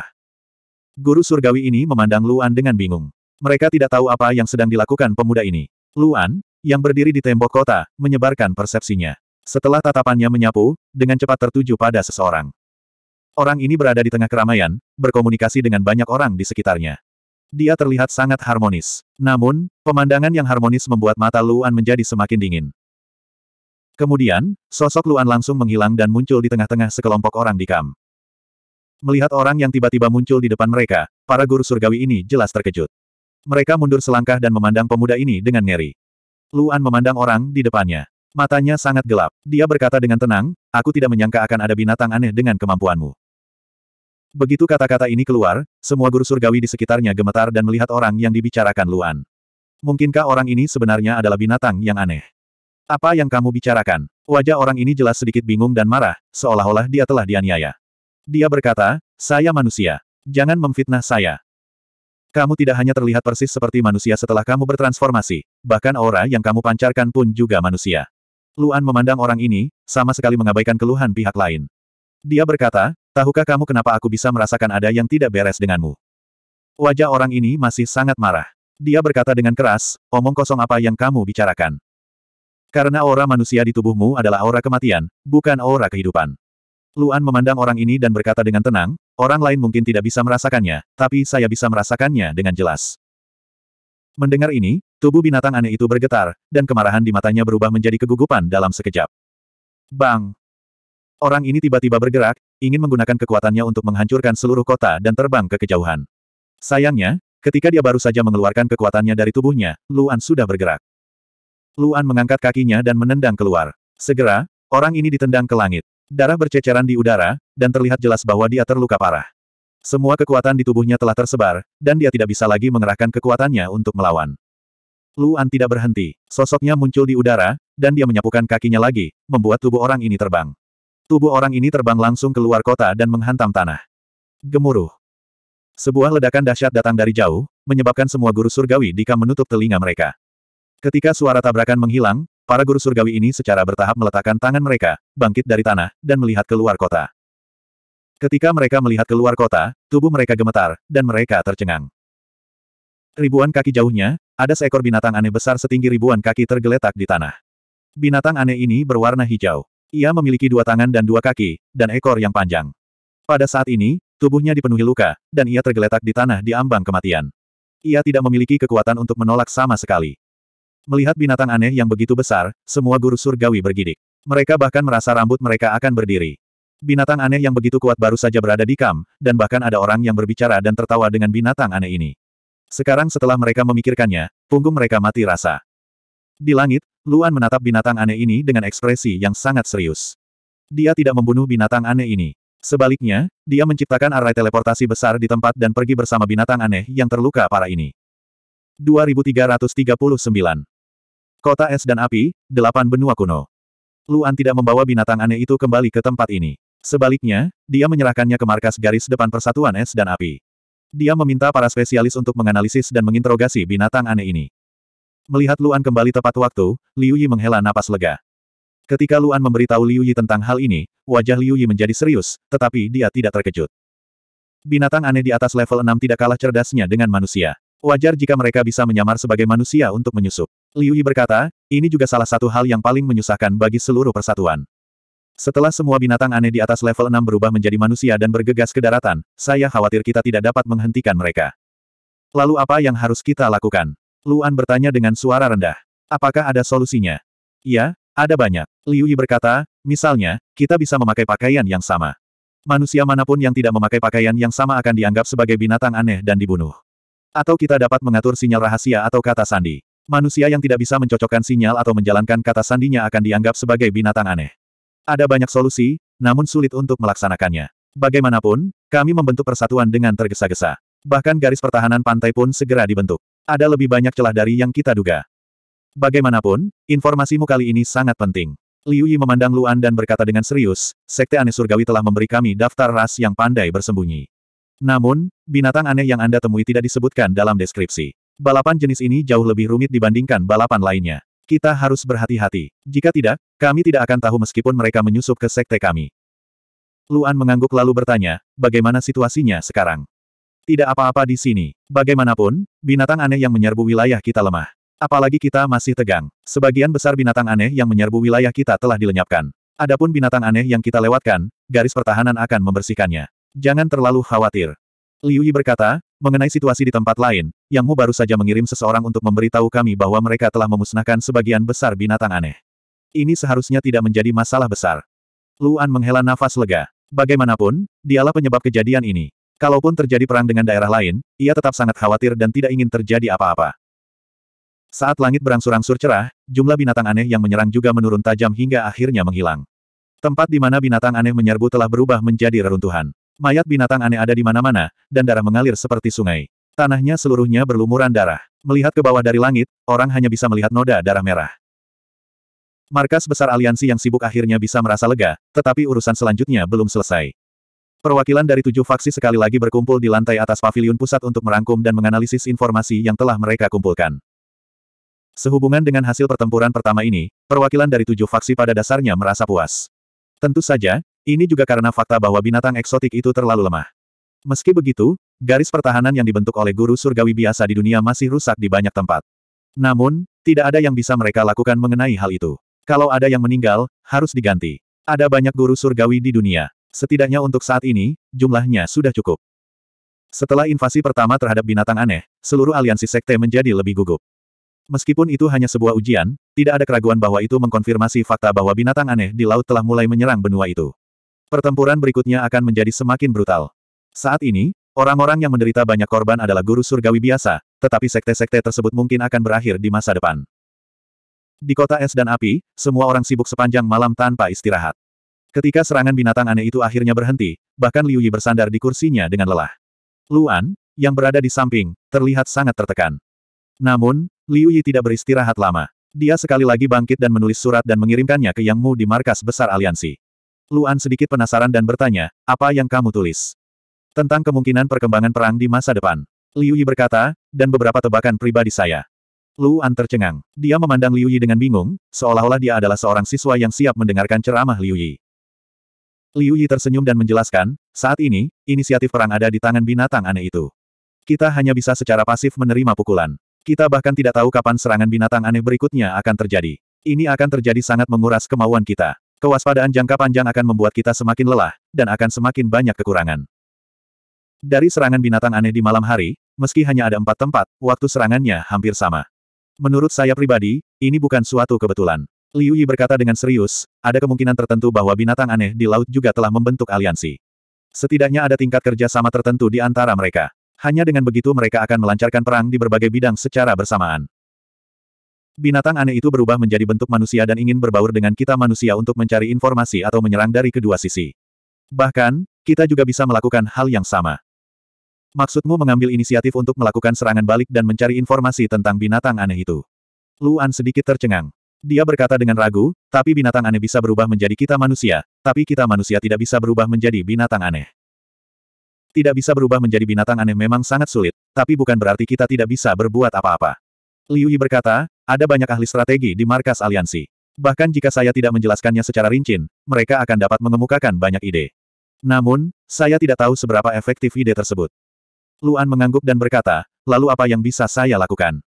Guru surgawi ini memandang Luan dengan bingung. Mereka tidak tahu apa yang sedang dilakukan pemuda ini. Luan, yang berdiri di tembok kota, menyebarkan persepsinya. Setelah tatapannya menyapu, dengan cepat tertuju pada seseorang. Orang ini berada di tengah keramaian, berkomunikasi dengan banyak orang di sekitarnya. Dia terlihat sangat harmonis. Namun, pemandangan yang harmonis membuat mata Luan menjadi semakin dingin. Kemudian, sosok Luan langsung menghilang dan muncul di tengah-tengah sekelompok orang di kam. Melihat orang yang tiba-tiba muncul di depan mereka, para guru surgawi ini jelas terkejut. Mereka mundur selangkah dan memandang pemuda ini dengan ngeri. Luan memandang orang di depannya. Matanya sangat gelap. Dia berkata dengan tenang, aku tidak menyangka akan ada binatang aneh dengan kemampuanmu. Begitu kata-kata ini keluar, semua guru surgawi di sekitarnya gemetar dan melihat orang yang dibicarakan Luan. Mungkinkah orang ini sebenarnya adalah binatang yang aneh? Apa yang kamu bicarakan? Wajah orang ini jelas sedikit bingung dan marah, seolah-olah dia telah dianiaya. Dia berkata, saya manusia. Jangan memfitnah saya. Kamu tidak hanya terlihat persis seperti manusia setelah kamu bertransformasi, bahkan aura yang kamu pancarkan pun juga manusia. Luan memandang orang ini, sama sekali mengabaikan keluhan pihak lain. Dia berkata, Tahukah kamu kenapa aku bisa merasakan ada yang tidak beres denganmu? Wajah orang ini masih sangat marah. Dia berkata dengan keras, omong kosong apa yang kamu bicarakan. Karena aura manusia di tubuhmu adalah aura kematian, bukan aura kehidupan. Luan memandang orang ini dan berkata dengan tenang, orang lain mungkin tidak bisa merasakannya, tapi saya bisa merasakannya dengan jelas. Mendengar ini, tubuh binatang aneh itu bergetar, dan kemarahan di matanya berubah menjadi kegugupan dalam sekejap. Bang! Orang ini tiba-tiba bergerak, ingin menggunakan kekuatannya untuk menghancurkan seluruh kota dan terbang ke kejauhan. Sayangnya, ketika dia baru saja mengeluarkan kekuatannya dari tubuhnya, Luan sudah bergerak. Luan mengangkat kakinya dan menendang keluar. Segera, orang ini ditendang ke langit. Darah berceceran di udara, dan terlihat jelas bahwa dia terluka parah. Semua kekuatan di tubuhnya telah tersebar, dan dia tidak bisa lagi mengerahkan kekuatannya untuk melawan. Luan tidak berhenti. Sosoknya muncul di udara, dan dia menyapukan kakinya lagi, membuat tubuh orang ini terbang. Tubuh orang ini terbang langsung keluar kota dan menghantam tanah. Gemuruh. Sebuah ledakan dahsyat datang dari jauh, menyebabkan semua guru surgawi dika menutup telinga mereka. Ketika suara tabrakan menghilang, para guru surgawi ini secara bertahap meletakkan tangan mereka, bangkit dari tanah, dan melihat keluar kota. Ketika mereka melihat keluar kota, tubuh mereka gemetar, dan mereka tercengang. Ribuan kaki jauhnya, ada seekor binatang aneh besar setinggi ribuan kaki tergeletak di tanah. Binatang aneh ini berwarna hijau. Ia memiliki dua tangan dan dua kaki, dan ekor yang panjang. Pada saat ini, tubuhnya dipenuhi luka, dan ia tergeletak di tanah di ambang kematian. Ia tidak memiliki kekuatan untuk menolak sama sekali. Melihat binatang aneh yang begitu besar, semua guru surgawi bergidik. Mereka bahkan merasa rambut mereka akan berdiri. Binatang aneh yang begitu kuat baru saja berada di kam, dan bahkan ada orang yang berbicara dan tertawa dengan binatang aneh ini. Sekarang setelah mereka memikirkannya, punggung mereka mati rasa. Di langit, Luan menatap binatang aneh ini dengan ekspresi yang sangat serius. Dia tidak membunuh binatang aneh ini. Sebaliknya, dia menciptakan arai teleportasi besar di tempat dan pergi bersama binatang aneh yang terluka parah ini. 2339. Kota Es dan Api, Delapan Benua Kuno. Luan tidak membawa binatang aneh itu kembali ke tempat ini. Sebaliknya, dia menyerahkannya ke markas garis depan Persatuan Es dan Api. Dia meminta para spesialis untuk menganalisis dan menginterogasi binatang aneh ini. Melihat Luan kembali tepat waktu, Liu Yi menghela napas lega. Ketika Luan memberitahu Liu Yi tentang hal ini, wajah Liu Yi menjadi serius, tetapi dia tidak terkejut. Binatang aneh di atas level 6 tidak kalah cerdasnya dengan manusia. Wajar jika mereka bisa menyamar sebagai manusia untuk menyusup. Liu Yi berkata, ini juga salah satu hal yang paling menyusahkan bagi seluruh persatuan. Setelah semua binatang aneh di atas level 6 berubah menjadi manusia dan bergegas ke daratan, saya khawatir kita tidak dapat menghentikan mereka. Lalu apa yang harus kita lakukan? Luan bertanya dengan suara rendah. Apakah ada solusinya? Ya, ada banyak. Liu Yi berkata, misalnya, kita bisa memakai pakaian yang sama. Manusia manapun yang tidak memakai pakaian yang sama akan dianggap sebagai binatang aneh dan dibunuh. Atau kita dapat mengatur sinyal rahasia atau kata sandi. Manusia yang tidak bisa mencocokkan sinyal atau menjalankan kata sandinya akan dianggap sebagai binatang aneh. Ada banyak solusi, namun sulit untuk melaksanakannya. Bagaimanapun, kami membentuk persatuan dengan tergesa-gesa. Bahkan garis pertahanan pantai pun segera dibentuk ada lebih banyak celah dari yang kita duga. Bagaimanapun, informasimu kali ini sangat penting. Liu Yi memandang Luan dan berkata dengan serius, Sekte Aneh Surgawi telah memberi kami daftar ras yang pandai bersembunyi. Namun, binatang aneh yang Anda temui tidak disebutkan dalam deskripsi. Balapan jenis ini jauh lebih rumit dibandingkan balapan lainnya. Kita harus berhati-hati. Jika tidak, kami tidak akan tahu meskipun mereka menyusup ke sekte kami. Luan mengangguk lalu bertanya, bagaimana situasinya sekarang? Tidak apa-apa di sini. Bagaimanapun, binatang aneh yang menyerbu wilayah kita lemah. Apalagi kita masih tegang. Sebagian besar binatang aneh yang menyerbu wilayah kita telah dilenyapkan. Adapun binatang aneh yang kita lewatkan, garis pertahanan akan membersihkannya. Jangan terlalu khawatir. Liu Yi berkata, mengenai situasi di tempat lain, Yang Mu baru saja mengirim seseorang untuk memberitahu kami bahwa mereka telah memusnahkan sebagian besar binatang aneh. Ini seharusnya tidak menjadi masalah besar. Luan menghela nafas lega. Bagaimanapun, dialah penyebab kejadian ini. Kalaupun terjadi perang dengan daerah lain, ia tetap sangat khawatir dan tidak ingin terjadi apa-apa. Saat langit berangsur-angsur cerah, jumlah binatang aneh yang menyerang juga menurun tajam hingga akhirnya menghilang. Tempat di mana binatang aneh menyerbu telah berubah menjadi reruntuhan. Mayat binatang aneh ada di mana-mana, dan darah mengalir seperti sungai. Tanahnya seluruhnya berlumuran darah. Melihat ke bawah dari langit, orang hanya bisa melihat noda darah merah. Markas besar aliansi yang sibuk akhirnya bisa merasa lega, tetapi urusan selanjutnya belum selesai. Perwakilan dari tujuh faksi sekali lagi berkumpul di lantai atas pavilion pusat untuk merangkum dan menganalisis informasi yang telah mereka kumpulkan. Sehubungan dengan hasil pertempuran pertama ini, perwakilan dari tujuh faksi pada dasarnya merasa puas. Tentu saja, ini juga karena fakta bahwa binatang eksotik itu terlalu lemah. Meski begitu, garis pertahanan yang dibentuk oleh guru surgawi biasa di dunia masih rusak di banyak tempat. Namun, tidak ada yang bisa mereka lakukan mengenai hal itu. Kalau ada yang meninggal, harus diganti. Ada banyak guru surgawi di dunia. Setidaknya untuk saat ini, jumlahnya sudah cukup. Setelah invasi pertama terhadap binatang aneh, seluruh aliansi sekte menjadi lebih gugup. Meskipun itu hanya sebuah ujian, tidak ada keraguan bahwa itu mengkonfirmasi fakta bahwa binatang aneh di laut telah mulai menyerang benua itu. Pertempuran berikutnya akan menjadi semakin brutal. Saat ini, orang-orang yang menderita banyak korban adalah guru surgawi biasa, tetapi sekte-sekte tersebut mungkin akan berakhir di masa depan. Di kota es dan api, semua orang sibuk sepanjang malam tanpa istirahat. Ketika serangan binatang aneh itu akhirnya berhenti, bahkan Liu Yi bersandar di kursinya dengan lelah. Luan, yang berada di samping, terlihat sangat tertekan. Namun, Liu Yi tidak beristirahat lama. Dia sekali lagi bangkit dan menulis surat dan mengirimkannya ke Yang Mu di markas besar aliansi. Luan sedikit penasaran dan bertanya, apa yang kamu tulis? Tentang kemungkinan perkembangan perang di masa depan. Liu Yi berkata, dan beberapa tebakan pribadi saya. Luan tercengang. Dia memandang Liu Yi dengan bingung, seolah-olah dia adalah seorang siswa yang siap mendengarkan ceramah Liu Yi. Liu Yi tersenyum dan menjelaskan, saat ini, inisiatif perang ada di tangan binatang aneh itu. Kita hanya bisa secara pasif menerima pukulan. Kita bahkan tidak tahu kapan serangan binatang aneh berikutnya akan terjadi. Ini akan terjadi sangat menguras kemauan kita. Kewaspadaan jangka panjang akan membuat kita semakin lelah, dan akan semakin banyak kekurangan. Dari serangan binatang aneh di malam hari, meski hanya ada empat tempat, waktu serangannya hampir sama. Menurut saya pribadi, ini bukan suatu kebetulan. Liu Yi berkata dengan serius, ada kemungkinan tertentu bahwa binatang aneh di laut juga telah membentuk aliansi. Setidaknya ada tingkat kerja sama tertentu di antara mereka. Hanya dengan begitu mereka akan melancarkan perang di berbagai bidang secara bersamaan. Binatang aneh itu berubah menjadi bentuk manusia dan ingin berbaur dengan kita manusia untuk mencari informasi atau menyerang dari kedua sisi. Bahkan, kita juga bisa melakukan hal yang sama. Maksudmu mengambil inisiatif untuk melakukan serangan balik dan mencari informasi tentang binatang aneh itu. Luan sedikit tercengang. Dia berkata dengan ragu, tapi binatang aneh bisa berubah menjadi kita manusia, tapi kita manusia tidak bisa berubah menjadi binatang aneh. Tidak bisa berubah menjadi binatang aneh memang sangat sulit, tapi bukan berarti kita tidak bisa berbuat apa-apa. Liu Yi berkata, ada banyak ahli strategi di markas aliansi. Bahkan jika saya tidak menjelaskannya secara rinci, mereka akan dapat mengemukakan banyak ide. Namun, saya tidak tahu seberapa efektif ide tersebut. Luan mengangguk dan berkata, lalu apa yang bisa saya lakukan?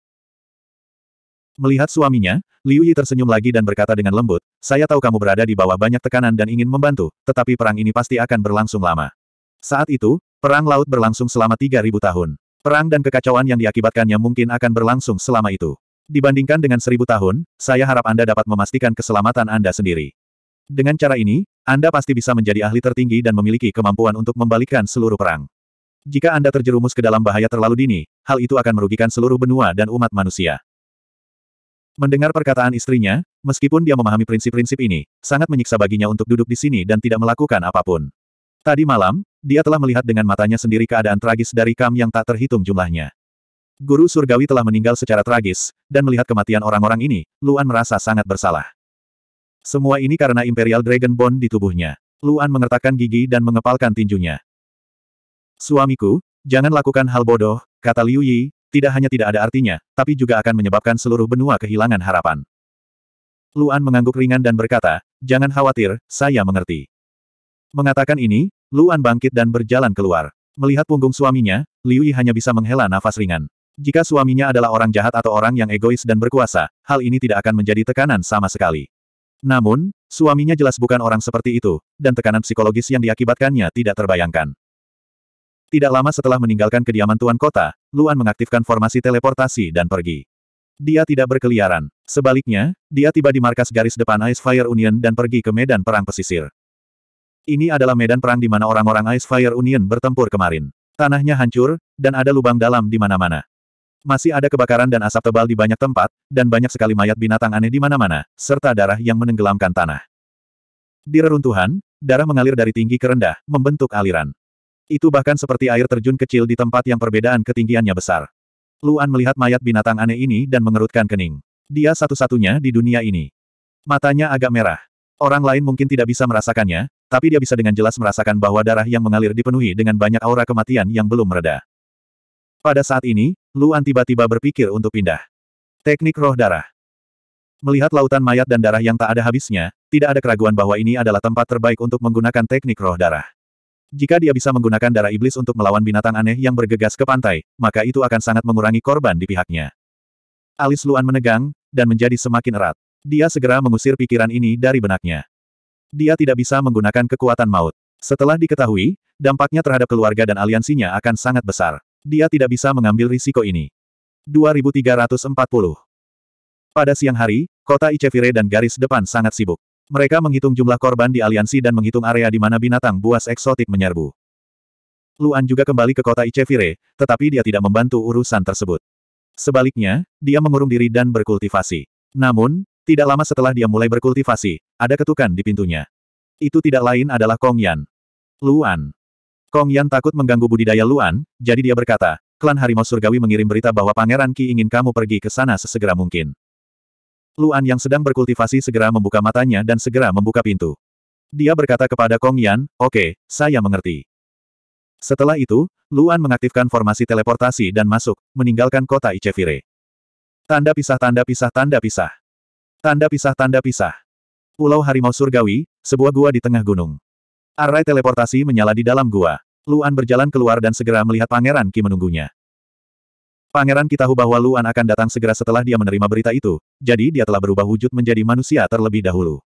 Melihat suaminya, Liu Yi tersenyum lagi dan berkata dengan lembut, saya tahu kamu berada di bawah banyak tekanan dan ingin membantu, tetapi perang ini pasti akan berlangsung lama. Saat itu, perang laut berlangsung selama 3.000 tahun. Perang dan kekacauan yang diakibatkannya mungkin akan berlangsung selama itu. Dibandingkan dengan seribu tahun, saya harap Anda dapat memastikan keselamatan Anda sendiri. Dengan cara ini, Anda pasti bisa menjadi ahli tertinggi dan memiliki kemampuan untuk membalikkan seluruh perang. Jika Anda terjerumus ke dalam bahaya terlalu dini, hal itu akan merugikan seluruh benua dan umat manusia. Mendengar perkataan istrinya, meskipun dia memahami prinsip-prinsip ini, sangat menyiksa baginya untuk duduk di sini dan tidak melakukan apapun. Tadi malam, dia telah melihat dengan matanya sendiri keadaan tragis dari Kam yang tak terhitung jumlahnya. Guru surgawi telah meninggal secara tragis, dan melihat kematian orang-orang ini, Luan merasa sangat bersalah. Semua ini karena Imperial Dragon Bond di tubuhnya. Luan mengertakkan gigi dan mengepalkan tinjunya. Suamiku, jangan lakukan hal bodoh, kata Liu Yi, tidak hanya tidak ada artinya, tapi juga akan menyebabkan seluruh benua kehilangan harapan. Luan mengangguk ringan dan berkata, jangan khawatir, saya mengerti. Mengatakan ini, Luan bangkit dan berjalan keluar. Melihat punggung suaminya, Liu Yi hanya bisa menghela nafas ringan. Jika suaminya adalah orang jahat atau orang yang egois dan berkuasa, hal ini tidak akan menjadi tekanan sama sekali. Namun, suaminya jelas bukan orang seperti itu, dan tekanan psikologis yang diakibatkannya tidak terbayangkan. Tidak lama setelah meninggalkan kediaman Tuan Kota, Luan mengaktifkan formasi teleportasi dan pergi. Dia tidak berkeliaran. Sebaliknya, dia tiba di markas garis depan Ice Fire Union dan pergi ke medan perang pesisir. Ini adalah medan perang di mana orang-orang Ice Fire Union bertempur kemarin. Tanahnya hancur, dan ada lubang dalam di mana-mana. Masih ada kebakaran dan asap tebal di banyak tempat, dan banyak sekali mayat binatang aneh di mana-mana, serta darah yang menenggelamkan tanah. Di reruntuhan, darah mengalir dari tinggi ke rendah, membentuk aliran. Itu bahkan seperti air terjun kecil di tempat yang perbedaan ketinggiannya besar. Luan melihat mayat binatang aneh ini dan mengerutkan kening. Dia satu-satunya di dunia ini. Matanya agak merah. Orang lain mungkin tidak bisa merasakannya, tapi dia bisa dengan jelas merasakan bahwa darah yang mengalir dipenuhi dengan banyak aura kematian yang belum mereda. Pada saat ini, Luan tiba-tiba berpikir untuk pindah. Teknik roh darah. Melihat lautan mayat dan darah yang tak ada habisnya, tidak ada keraguan bahwa ini adalah tempat terbaik untuk menggunakan teknik roh darah. Jika dia bisa menggunakan darah iblis untuk melawan binatang aneh yang bergegas ke pantai, maka itu akan sangat mengurangi korban di pihaknya. Alis Luan menegang, dan menjadi semakin erat. Dia segera mengusir pikiran ini dari benaknya. Dia tidak bisa menggunakan kekuatan maut. Setelah diketahui, dampaknya terhadap keluarga dan aliansinya akan sangat besar. Dia tidak bisa mengambil risiko ini. 2340 Pada siang hari, kota Icevire dan garis depan sangat sibuk. Mereka menghitung jumlah korban di aliansi dan menghitung area di mana binatang buas eksotik menyerbu. Luan juga kembali ke kota Icevire, tetapi dia tidak membantu urusan tersebut. Sebaliknya, dia mengurung diri dan berkultivasi. Namun, tidak lama setelah dia mulai berkultivasi, ada ketukan di pintunya. Itu tidak lain adalah Kong Yan. Luan. Kong Yan takut mengganggu budidaya Luan, jadi dia berkata, klan harimau surgawi mengirim berita bahwa Pangeran Ki ingin kamu pergi ke sana sesegera mungkin. Luan yang sedang berkultivasi segera membuka matanya dan segera membuka pintu. Dia berkata kepada Kong Yan, oke, okay, saya mengerti. Setelah itu, Luan mengaktifkan formasi teleportasi dan masuk, meninggalkan kota Icevire. Tanda pisah tanda pisah tanda pisah. Tanda pisah tanda pisah. Pulau Harimau Surgawi, sebuah gua di tengah gunung. Array teleportasi menyala di dalam gua. Luan berjalan keluar dan segera melihat Pangeran Ki menunggunya. Pangeran Kitahu bahwa Luan akan datang segera setelah dia menerima berita itu, jadi dia telah berubah wujud menjadi manusia terlebih dahulu.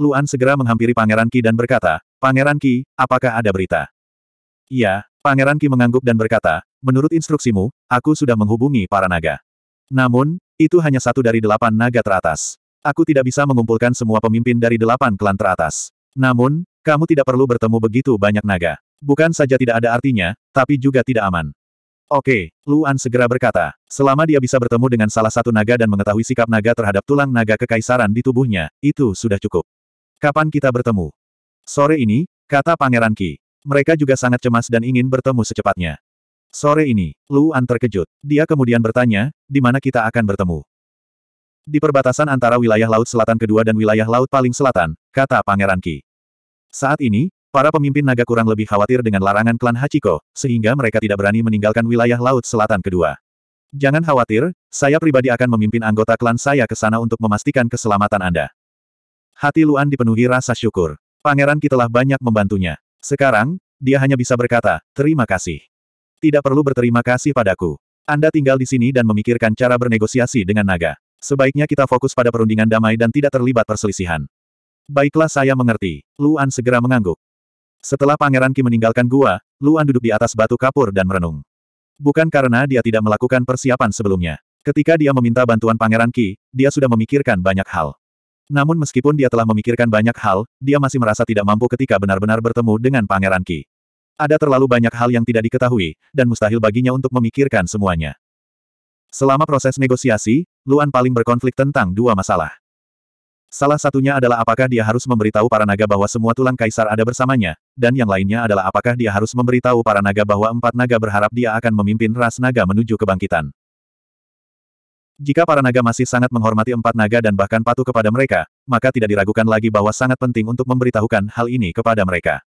Luan segera menghampiri Pangeran Ki dan berkata, Pangeran Ki, apakah ada berita? Iya, Pangeran Ki mengangguk dan berkata, menurut instruksimu, aku sudah menghubungi para naga. Namun, itu hanya satu dari delapan naga teratas. Aku tidak bisa mengumpulkan semua pemimpin dari delapan klan teratas. Namun, kamu tidak perlu bertemu begitu banyak naga. Bukan saja tidak ada artinya, tapi juga tidak aman. Oke, Luan segera berkata. Selama dia bisa bertemu dengan salah satu naga dan mengetahui sikap naga terhadap tulang naga kekaisaran di tubuhnya, itu sudah cukup. Kapan kita bertemu? Sore ini, kata Pangeran Ki. Mereka juga sangat cemas dan ingin bertemu secepatnya. Sore ini, Luan terkejut. Dia kemudian bertanya, di mana kita akan bertemu? Di perbatasan antara wilayah laut selatan kedua dan wilayah laut paling selatan, kata Pangeran Ki. Saat ini, Para pemimpin naga kurang lebih khawatir dengan larangan klan Hachiko, sehingga mereka tidak berani meninggalkan wilayah Laut Selatan kedua. Jangan khawatir, saya pribadi akan memimpin anggota klan saya ke sana untuk memastikan keselamatan Anda. Hati Luan dipenuhi rasa syukur. Pangeran kita telah banyak membantunya. Sekarang, dia hanya bisa berkata, terima kasih. Tidak perlu berterima kasih padaku. Anda tinggal di sini dan memikirkan cara bernegosiasi dengan naga. Sebaiknya kita fokus pada perundingan damai dan tidak terlibat perselisihan. Baiklah saya mengerti. Luan segera mengangguk. Setelah Pangeran Ki meninggalkan gua, Luan duduk di atas batu kapur dan merenung. Bukan karena dia tidak melakukan persiapan sebelumnya. Ketika dia meminta bantuan Pangeran Ki, dia sudah memikirkan banyak hal. Namun meskipun dia telah memikirkan banyak hal, dia masih merasa tidak mampu ketika benar-benar bertemu dengan Pangeran Ki. Ada terlalu banyak hal yang tidak diketahui, dan mustahil baginya untuk memikirkan semuanya. Selama proses negosiasi, Luan paling berkonflik tentang dua masalah. Salah satunya adalah apakah dia harus memberitahu para naga bahwa semua tulang kaisar ada bersamanya, dan yang lainnya adalah apakah dia harus memberitahu para naga bahwa empat naga berharap dia akan memimpin ras naga menuju kebangkitan. Jika para naga masih sangat menghormati empat naga dan bahkan patuh kepada mereka, maka tidak diragukan lagi bahwa sangat penting untuk memberitahukan hal ini kepada mereka.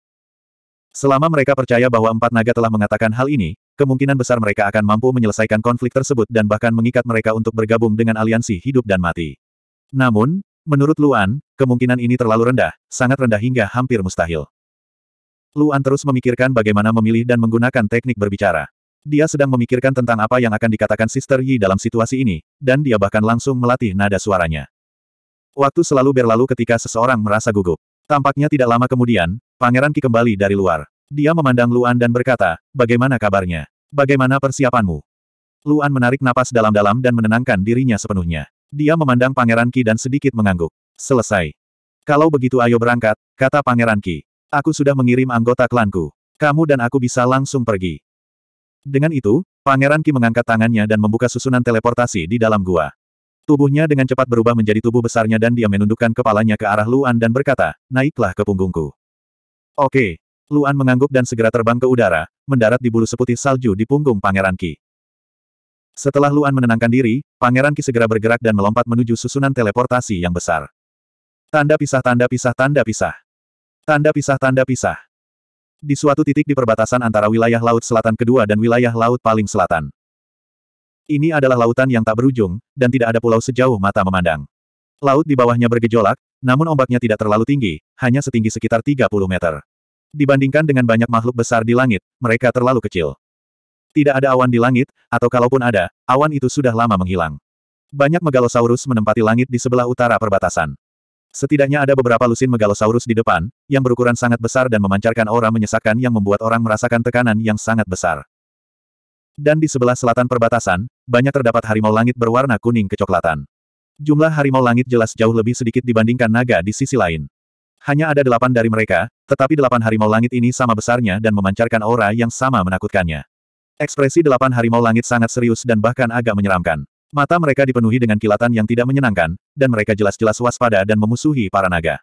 Selama mereka percaya bahwa empat naga telah mengatakan hal ini, kemungkinan besar mereka akan mampu menyelesaikan konflik tersebut dan bahkan mengikat mereka untuk bergabung dengan aliansi hidup dan mati. Namun, Menurut Luan, kemungkinan ini terlalu rendah, sangat rendah hingga hampir mustahil. Luan terus memikirkan bagaimana memilih dan menggunakan teknik berbicara. Dia sedang memikirkan tentang apa yang akan dikatakan Sister Yi dalam situasi ini, dan dia bahkan langsung melatih nada suaranya. Waktu selalu berlalu ketika seseorang merasa gugup. Tampaknya tidak lama kemudian, Pangeran Ki kembali dari luar. Dia memandang Luan dan berkata, bagaimana kabarnya? Bagaimana persiapanmu? Luan menarik napas dalam-dalam dan menenangkan dirinya sepenuhnya. Dia memandang Pangeran Ki dan sedikit mengangguk. Selesai. Kalau begitu ayo berangkat, kata Pangeran Ki. Aku sudah mengirim anggota klanku. Kamu dan aku bisa langsung pergi. Dengan itu, Pangeran Ki mengangkat tangannya dan membuka susunan teleportasi di dalam gua. Tubuhnya dengan cepat berubah menjadi tubuh besarnya dan dia menundukkan kepalanya ke arah Luan dan berkata, naiklah ke punggungku. Oke. Luan mengangguk dan segera terbang ke udara, mendarat di bulu seputih salju di punggung Pangeran Ki. Setelah Luan menenangkan diri, Pangeran Ki segera bergerak dan melompat menuju susunan teleportasi yang besar. Tanda pisah tanda pisah tanda pisah. Tanda pisah tanda pisah. Di suatu titik di perbatasan antara wilayah laut selatan kedua dan wilayah laut paling selatan. Ini adalah lautan yang tak berujung, dan tidak ada pulau sejauh mata memandang. Laut di bawahnya bergejolak, namun ombaknya tidak terlalu tinggi, hanya setinggi sekitar 30 meter. Dibandingkan dengan banyak makhluk besar di langit, mereka terlalu kecil. Tidak ada awan di langit, atau kalaupun ada, awan itu sudah lama menghilang. Banyak megalosaurus menempati langit di sebelah utara perbatasan. Setidaknya ada beberapa lusin megalosaurus di depan, yang berukuran sangat besar dan memancarkan aura menyesakkan yang membuat orang merasakan tekanan yang sangat besar. Dan di sebelah selatan perbatasan, banyak terdapat harimau langit berwarna kuning kecoklatan. Jumlah harimau langit jelas jauh lebih sedikit dibandingkan naga di sisi lain. Hanya ada delapan dari mereka, tetapi delapan harimau langit ini sama besarnya dan memancarkan aura yang sama menakutkannya. Ekspresi delapan harimau langit sangat serius dan bahkan agak menyeramkan. Mata mereka dipenuhi dengan kilatan yang tidak menyenangkan, dan mereka jelas-jelas waspada dan memusuhi para naga.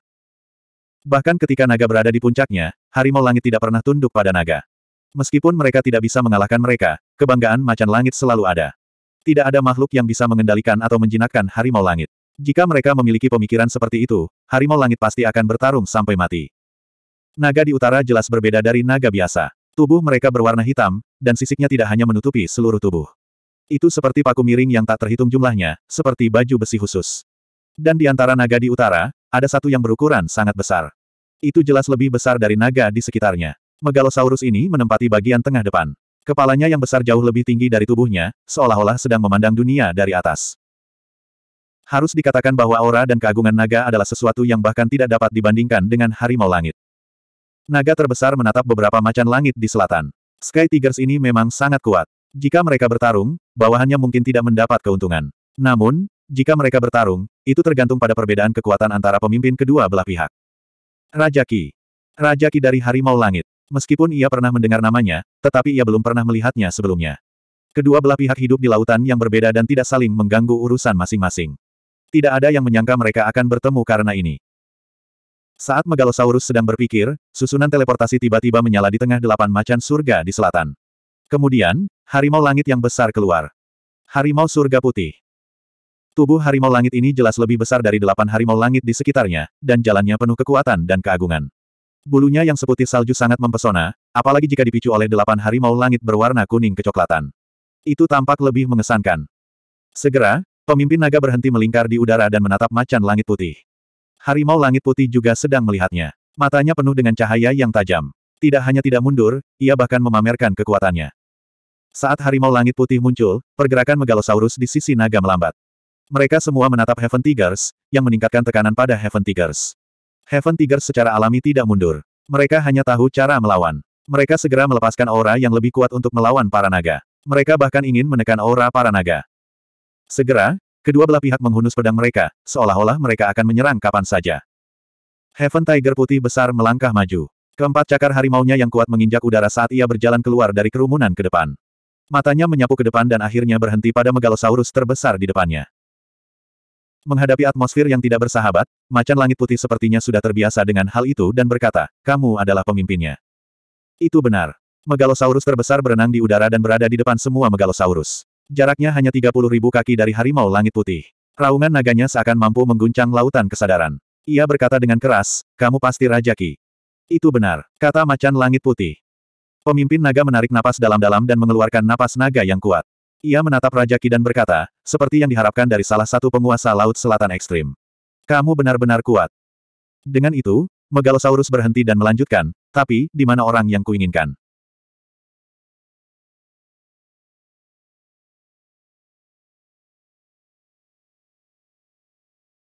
Bahkan ketika naga berada di puncaknya, harimau langit tidak pernah tunduk pada naga. Meskipun mereka tidak bisa mengalahkan mereka, kebanggaan macan langit selalu ada. Tidak ada makhluk yang bisa mengendalikan atau menjinakkan harimau langit. Jika mereka memiliki pemikiran seperti itu, harimau langit pasti akan bertarung sampai mati. Naga di utara jelas berbeda dari naga biasa. Tubuh mereka berwarna hitam, dan sisiknya tidak hanya menutupi seluruh tubuh. Itu seperti paku miring yang tak terhitung jumlahnya, seperti baju besi khusus. Dan di antara naga di utara, ada satu yang berukuran sangat besar. Itu jelas lebih besar dari naga di sekitarnya. Megalosaurus ini menempati bagian tengah depan. Kepalanya yang besar jauh lebih tinggi dari tubuhnya, seolah-olah sedang memandang dunia dari atas. Harus dikatakan bahwa aura dan keagungan naga adalah sesuatu yang bahkan tidak dapat dibandingkan dengan harimau langit. Naga terbesar menatap beberapa macan langit di selatan. Sky Tigers ini memang sangat kuat. Jika mereka bertarung, bawahannya mungkin tidak mendapat keuntungan. Namun, jika mereka bertarung, itu tergantung pada perbedaan kekuatan antara pemimpin kedua belah pihak. Raja Ki. Raja Ki dari Harimau Langit. Meskipun ia pernah mendengar namanya, tetapi ia belum pernah melihatnya sebelumnya. Kedua belah pihak hidup di lautan yang berbeda dan tidak saling mengganggu urusan masing-masing. Tidak ada yang menyangka mereka akan bertemu karena ini. Saat Megalosaurus sedang berpikir, susunan teleportasi tiba-tiba menyala di tengah delapan macan surga di selatan. Kemudian, harimau langit yang besar keluar. Harimau surga putih. Tubuh harimau langit ini jelas lebih besar dari delapan harimau langit di sekitarnya, dan jalannya penuh kekuatan dan keagungan. Bulunya yang seputih salju sangat mempesona, apalagi jika dipicu oleh delapan harimau langit berwarna kuning kecoklatan. Itu tampak lebih mengesankan. Segera, pemimpin naga berhenti melingkar di udara dan menatap macan langit putih. Harimau Langit Putih juga sedang melihatnya. Matanya penuh dengan cahaya yang tajam. Tidak hanya tidak mundur, ia bahkan memamerkan kekuatannya. Saat Harimau Langit Putih muncul, pergerakan Megalosaurus di sisi naga melambat. Mereka semua menatap Heaven Tigers, yang meningkatkan tekanan pada Heaven Tigers. Heaven Tigers secara alami tidak mundur. Mereka hanya tahu cara melawan. Mereka segera melepaskan aura yang lebih kuat untuk melawan para naga. Mereka bahkan ingin menekan aura para naga. Segera, Kedua belah pihak menghunus pedang mereka, seolah-olah mereka akan menyerang kapan saja. Heaven Tiger putih besar melangkah maju. Keempat cakar harimaunya yang kuat menginjak udara saat ia berjalan keluar dari kerumunan ke depan. Matanya menyapu ke depan dan akhirnya berhenti pada megalosaurus terbesar di depannya. Menghadapi atmosfer yang tidak bersahabat, macan langit putih sepertinya sudah terbiasa dengan hal itu dan berkata, kamu adalah pemimpinnya. Itu benar. Megalosaurus terbesar berenang di udara dan berada di depan semua megalosaurus. Jaraknya hanya ribu kaki dari harimau langit putih. Raungan naganya seakan mampu mengguncang lautan kesadaran. Ia berkata dengan keras, kamu pasti rajaki." Itu benar, kata macan langit putih. Pemimpin naga menarik napas dalam-dalam dan mengeluarkan napas naga yang kuat. Ia menatap rajaki dan berkata, seperti yang diharapkan dari salah satu penguasa laut selatan ekstrim. Kamu benar-benar kuat. Dengan itu, Megalosaurus berhenti dan melanjutkan, tapi, di mana orang yang kuinginkan?